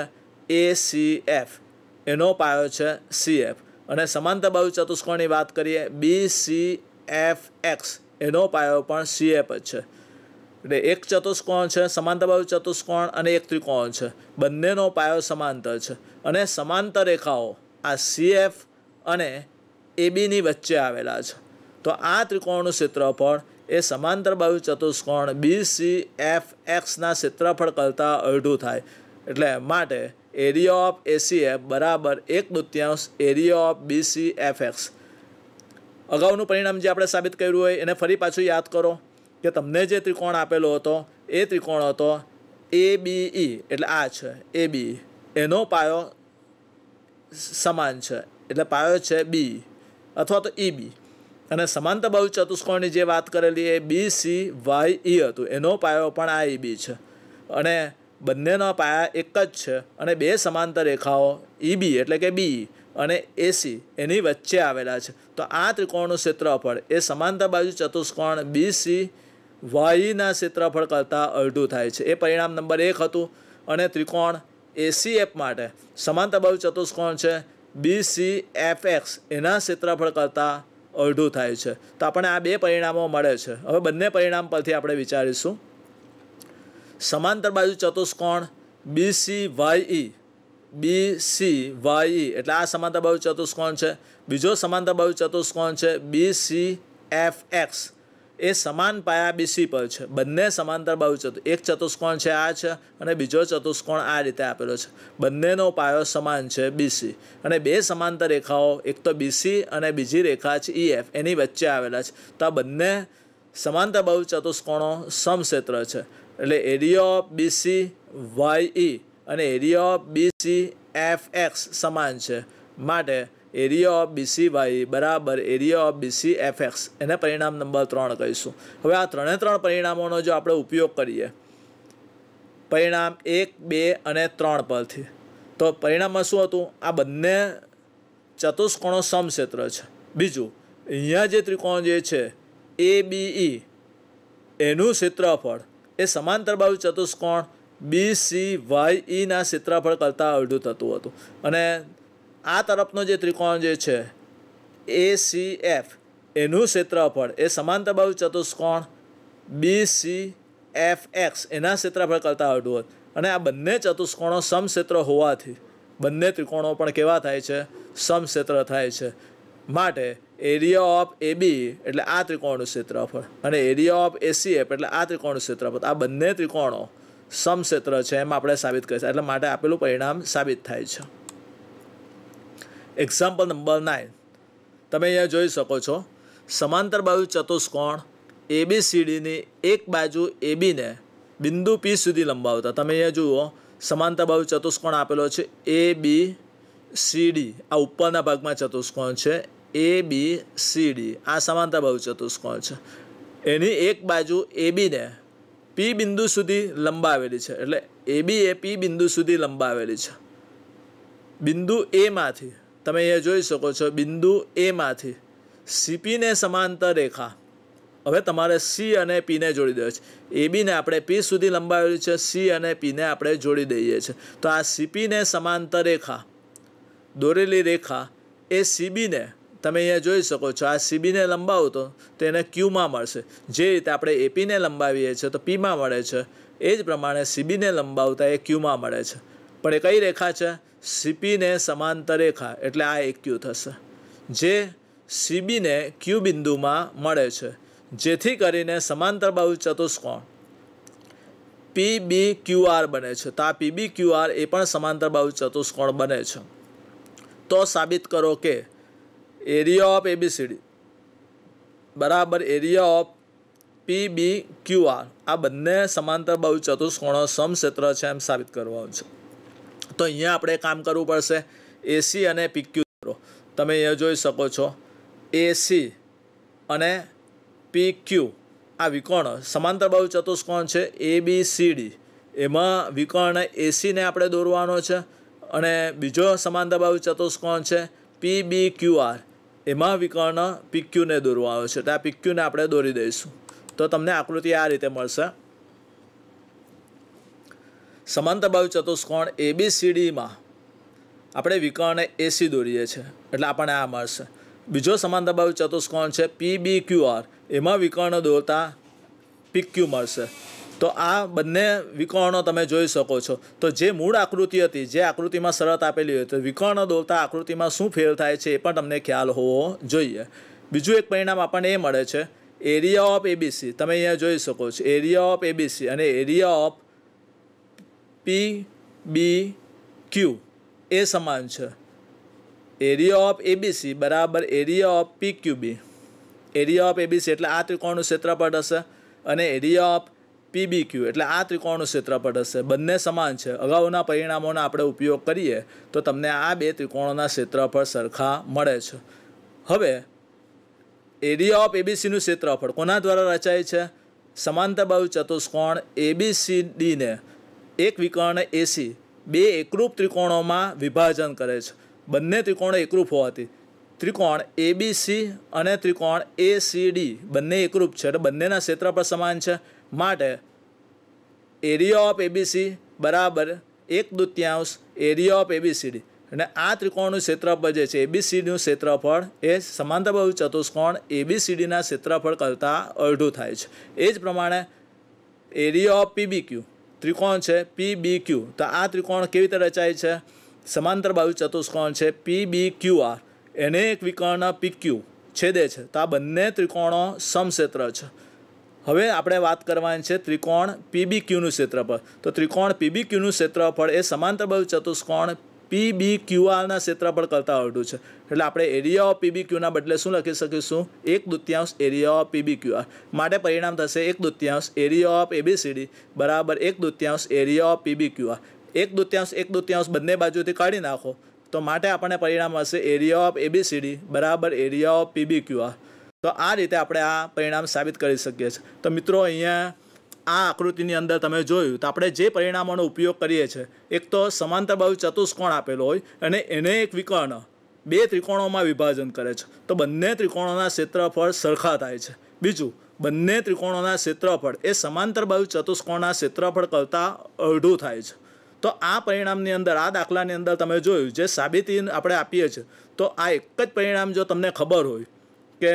એ સી એફ એનો પાયો છે સી અને સમાંતર બહુ ચતુષ્કોણની વાત કરીએ બી એફ એક્સ એનો પાયો પણ સી જ છે એટલે એક ચતુષ્કોણ છે સમાંતર બહુ ચતુષ્કોણ અને એક ત્રિકોણ છે બંનેનો પાયો સમાંતર છે અને સમાંતર રેખાઓ આ સીએફ અને એબીની વચ્ચે આવેલા છે તો આ ત્રિકોણનું ક્ષેત્રફળ એ સમાંતર બાજુ ચતુષ્કોણ બી સી એફ એક્સના ક્ષેત્રફળ કરતાં અડધું થાય એટલે માટે એરિયા ઓફ એસીએફ બરાબર એક દૃત્યાંશ area of BC F X અગાઉનું પરિણામ જે આપણે સાબિત કર્યું હોય એને ફરી પાછું યાદ કરો કે તમને જે ત્રિકોણ આપેલો હતો એ ત્રિકોણ હતો એ બી e. એટલે આ છે એ e. એનો પાયો સમાન છે એટલે પાયો છે બી અથવા તો ઈ e બી અને સમાંતર બહુ ચતુષ્કોણની જે વાત કરેલી એ બી સી વાય ઈ હતું એનો પાયો પણ આ ઈ e બી છે અને બંનેના પાયા એક જ છે અને બે સમાંતર રેખાઓ ઈ e બી એટલે કે બી અને એસી એની વચ્ચે આવેલા છે તો આ ત્રિકોણનું ક્ષેત્રફળ એ સમાંતર બાજુ ચતુષ્કોણ બી સી વાયના ક્ષેત્રફળ કરતાં અડધું થાય છે એ પરિણામ નંબર એક હતું અને ત્રિકોણ એસી એફ માટે સમાનતા તબાઉ ચતુષ્કોણ છે બી સી એફ એક્સ એના ક્ષેત્રફળ કરતાં અડધું થાય છે તો આપણે આ બે પરિણામો મળે છે હવે બંને પરિણામ પરથી આપણે વિચારીશું સમાંતર બાજુ ચતુષ્કોણ B C Y E B C Y E એટલે આ સમાંતર બાજુ ચતુષ્કોણ છે બીજો સમાંતર બાજુ ચતુષ્કોણ છે બી સી એફ એક્સ એ સમાન પાયા બીસી પર છે બંને સમાંતર બાજુ એક ચતુષ્કોણ છે આ છે અને બીજો ચતુષ્કોણ આ રીતે આપેલો છે બંનેનો પાયો સમાન છે બીસી અને બે સમાંતર રેખાઓ એક તો બીસી અને બીજી રેખા છે ઈ એફ એની વચ્ચે આવેલા છે તો આ બંને સમાંતર બાજુ ચતુષ્કોણો સમક્ષેત્ર છે એટલે એરિયો બીસી વાય ઈ અને એરિયો બીસી એફ એક્સ સમાન છે માટે એરિયા ઓફ બીસી વાય બરાબર area of BC F X એને પરિણામ નંબર ત્રણ કહીશું હવે આ ત્રણે ત્રણ પરિણામોનો જો આપણે ઉપયોગ કરીએ પરિણામ એક બે અને ત્રણ પરથી તો પરિણામમાં શું હતું આ બંને ચતુષ્કોણો સમક્ષેત્ર છે બીજું અહીંયા જે ત્રિકોણ જે છે એ બી ઈ એનું ક્ષેત્રફળ એ સમાંતર બાજુ ચતુષ્કોણ બી સી વાય ઈના ક્ષેત્રફળ કરતાં અડધું થતું હતું અને આ તરફનો જે ત્રિકોણ જે છે એ સી એફ એનું ક્ષેત્રફળ એ સમાંતર બાજુ ચતુષ્કોણ બી સી એફ એક્સ એના ક્ષેત્રફળ કરતાં આવડું હોત અને આ બંને ચતુષ્કોણો સમક્ષેત્ર હોવાથી બંને ત્રિકોણો પણ કેવા થાય છે સમક્ષેત્ર થાય છે માટે એરિયા ઓફ એ બી એટલે આ ત્રિકોણનું ક્ષેત્રફળ અને એરિયા ઓફ એસી એફ એટલે આ ત્રિકોણનું ક્ષેત્રફળ આ બંને ત્રિકોણો સમક્ષેત્ર છે એમ આપણે સાબિત કરીશું એટલે માટે આપેલું પરિણામ સાબિત થાય છે એક્ઝામ્પલ નંબર નાઇન તમે અહીંયા જોઈ શકો છો સમાંતર બાજુ ચતુષ્કોણ સીડીની એક બાજુ એબીને બિંદુ પી સુધી લંબાવતા તમે અહીંયા જુઓ સમાંતર બાજુ ચતુષ્કોણ આપેલો છે એ બી સી ડી આ ઉપરના ભાગમાં ચતુષ્કોણ છે એ બી સી ડી આ સમાંતર બાજુ ચતુષ્કોણ છે એની એક બાજુ એબીને પી બિંદુ સુધી લંબાવેલી છે એટલે એબી એ પી બિંદુ સુધી લંબાવેલી છે બિંદુ એમાંથી તમે અહીંયા જોઈ શકો છો બિંદુ એમાંથી સીપીને સમાંતર રેખા હવે તમારે સી અને પીને જોડી દેવા છે એબીને આપણે પી સુધી લંબાવેલી છે સી અને પીને આપણે જોડી દઈએ છીએ તો આ સીપીને સમાંતર રેખા દોરેલી રેખા એ સીબીને તમે અહીંયા જોઈ શકો છો આ સીબીને લંબાવો તો તેને ક્યુમાં મળશે જે રીતે આપણે એપીને લંબાવીએ છીએ તો પીમાં મળે છે એ જ પ્રમાણે સીબીને લંબાવતા એ ક્યુમાં મળે છે પણ એ કઈ રેખા છે સીપીને સમાંતર રેખા એટલે આ એક ક્યુ થશે જે સીબીને ક્યુ બિંદુમાં મળે છે જેથી કરીને સમાંતર બાજુ ચતુષ્કોણ પીબી ક્યુઆર બને છે તો આ પીબી ક્યુઆર એ પણ સમાંતર બાજુ ચતુષ્કોણ બને છે તો સાબિત કરો કે એરિયા ઓફ એબીસીડી બરાબર area of P PB QR આ બંને સમાંતર બાજુ ચતુષ્કોણો સમક્ષેત્ર છે એમ સાબિત કરવાનું છે તો અહીંયા આપણે કામ કરવું પડશે એસી અને પીક્યુ તમે અહીંયા જોઈ શકો છો એસી અને પીક્યુ આ વિકર્ણ સમાંતર બહુ ચતુષ્કોણ છે એ બી સી ડી એમાં વિકર્ણ એસીને આપણે દોરવાનો છે અને બીજો સમાંતર બહુ ચતુષ્કોણ છે પી બી ક્યુ આર એમાં વિકર્ણ પીક્યુને દોરવાનો છે તો આ પીક્યુને આપણે દોરી દઈશું તો તમને આકૃતિ આ રીતે મળશે સમાંતર બાયુ ચતુષ્કોણ એબીસીડીમાં આપણે વિકર્ણને એસી દોરીએ છીએ એટલે આપણને આ મળશે બીજો સમાંતર બાજુ ચતુષ્કોણ છે પી બી ક્યુ આર એમાં વિકર્ણ દોરતા પી ક્યુ મળશે તો આ બંને વિકર્ણો તમે જોઈ શકો છો તો જે મૂળ આકૃતિ હતી જે આકૃતિમાં શરત આપેલી હોય તો વિકર્ણ દોરતા આકૃતિમાં શું ફેર થાય છે એ પણ તમને ખ્યાલ હોવો જોઈએ બીજું એક પરિણામ આપણને એ મળે છે એરિયા ઓફ એબીસી તમે અહીંયા જોઈ શકો છો એરિયા ઓફ એબીસી અને area of P B Q એ સમાન છે એરિયા ઓફ એબીસી બરાબર area of P Q B area of ABC એટલે આ ત્રિકોણનું ક્ષેત્રફળ હશે અને એરિયા ઓફ પીબી ક્યુ એટલે આ ત્રિકોણનું ક્ષેત્રફળ હશે બંને સમાન છે અગાઉના પરિણામોનો આપણે ઉપયોગ કરીએ તો તમને આ બે ત્રિકોણોના ક્ષેત્રફળ સરખા મળે છે હવે એરિયા ઓફ એબીસીનું ક્ષેત્રફળ કોના દ્વારા રચાય છે સમાંતર બાજુ ચતુષ્કોણ એબીસીડીને એક વિકર્ણ એસી બે એકરૂપ ત્રિકોણોમાં વિભાજન કરે છે બંને ત્રિકોણ એકરૂપ હોવાથી ત્રિકોણ એબીસી અને ત્રિકોણ એ બંને એકરૂપ છે એટલે બંનેના ક્ષેત્રફળ સમાન છે માટે એરિયા ઓફ એબીસી બરાબર એક દૂત્યાંશ એરિયા ઓફ એબીસીડી અને આ ત્રિકોણનું ક્ષેત્રફળ જે છે એબીસીડીનું ક્ષેત્રફળ એ સમાંતરબાહુ ચતુષ્કોણ એબીસીડીના ક્ષેત્રફળ કરતાં અડધું થાય છે એ જ પ્રમાણે એરિયા ઓફ પીબીક્યુ ત્રિકોણ છે પી બી ક્યુ તો આ ત્રિકોણ કેવી રીતે રચાય છે સમાંતર બાજુ ચતુષ્કોણ છે પી બી ક્યુ આર એને એક વિકર્ણ પી ક્યુ છેદે છે તો આ બંને ત્રિકોણો સમક્ષેત્ર છે હવે આપણે વાત કરવાની છે ત્રિકોણ પીબી ક્યુનું ક્ષેત્રફળ તો ત્રિકોણ પીબી ક્યુનું ક્ષેત્રફળ એ સમાંતર બાજુ ચતુષ્કોણ પીબી ક્યુઆરના ક્ષેત્રફળ કરતાં અડધું છે એટલે આપણે એરિયા ઓફ પીબી ક્યુના બદલે શું લખી શકીશું એક દૃત્યાંશ એરિયા ઓફ પીબી ક્યુઆર માટે પરિણામ થશે એક દૃત્યાંશ એરિયા ઓફ એબીસીડી બરાબર એક દૃત્યાંશ એરિયા ઓફ પીબી ક્યુઆર એક દૃત્યાંશ એક દૃત્યાંશ બંને બાજુથી કાઢી નાખો તો માટે આપણને પરિણામ હશે એરિયા ઓફ એબીસીડી બરાબર એરિયા ઓફ પીબી ક્યુઆર તો આ રીતે આપણે આ પરિણામ સાબિત કરી શકીએ છીએ તો મિત્રો અહીંયા આ આકૃતિની અંદર તમે જોયું તો આપણે જે પરિણામોનો ઉપયોગ કરીએ છીએ એક તો સમાંતર બાજુ ચતુષ્કોણ આપેલો હોય અને એને એક વિકર્ણ બે ત્રિકોણોમાં વિભાજન કરે છે તો બંને ત્રિકોણોના ક્ષેત્રફળ સરખા થાય છે બીજું બંને ત્રિકોણોના ક્ષેત્રફળ એ સમાંતર બાજુ ચતુષ્કોણના ક્ષેત્રફળ કરતાં અડધું થાય છે તો આ પરિણામની અંદર આ દાખલાની અંદર તમે જોયું જે સાબિતી આપણે આપીએ છીએ તો આ એક જ પરિણામ જો તમને ખબર હોય કે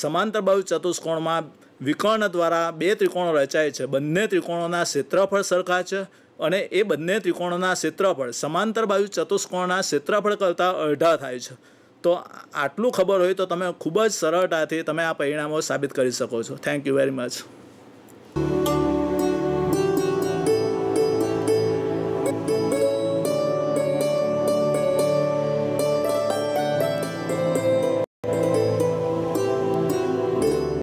સમાંતર બાજુ ચતુષ્કોણમાં વિકર્ણ દ્વારા બે ત્રિકોણો રચાય છે બંને ત્રિકોણોના ક્ષેત્રફળ સરખા છે અને એ બંને ત્રિકોણોના ક્ષેત્રફળ સમાંતર બાજુ ચતુષ્કોણના ક્ષેત્રફળ કરતાં અડધા થાય છે તો આટલું ખબર હોય તો તમે ખૂબ જ સરળતાથી તમે આ પરિણામો સાબિત કરી શકો છો થેન્ક યુ વેરી મચ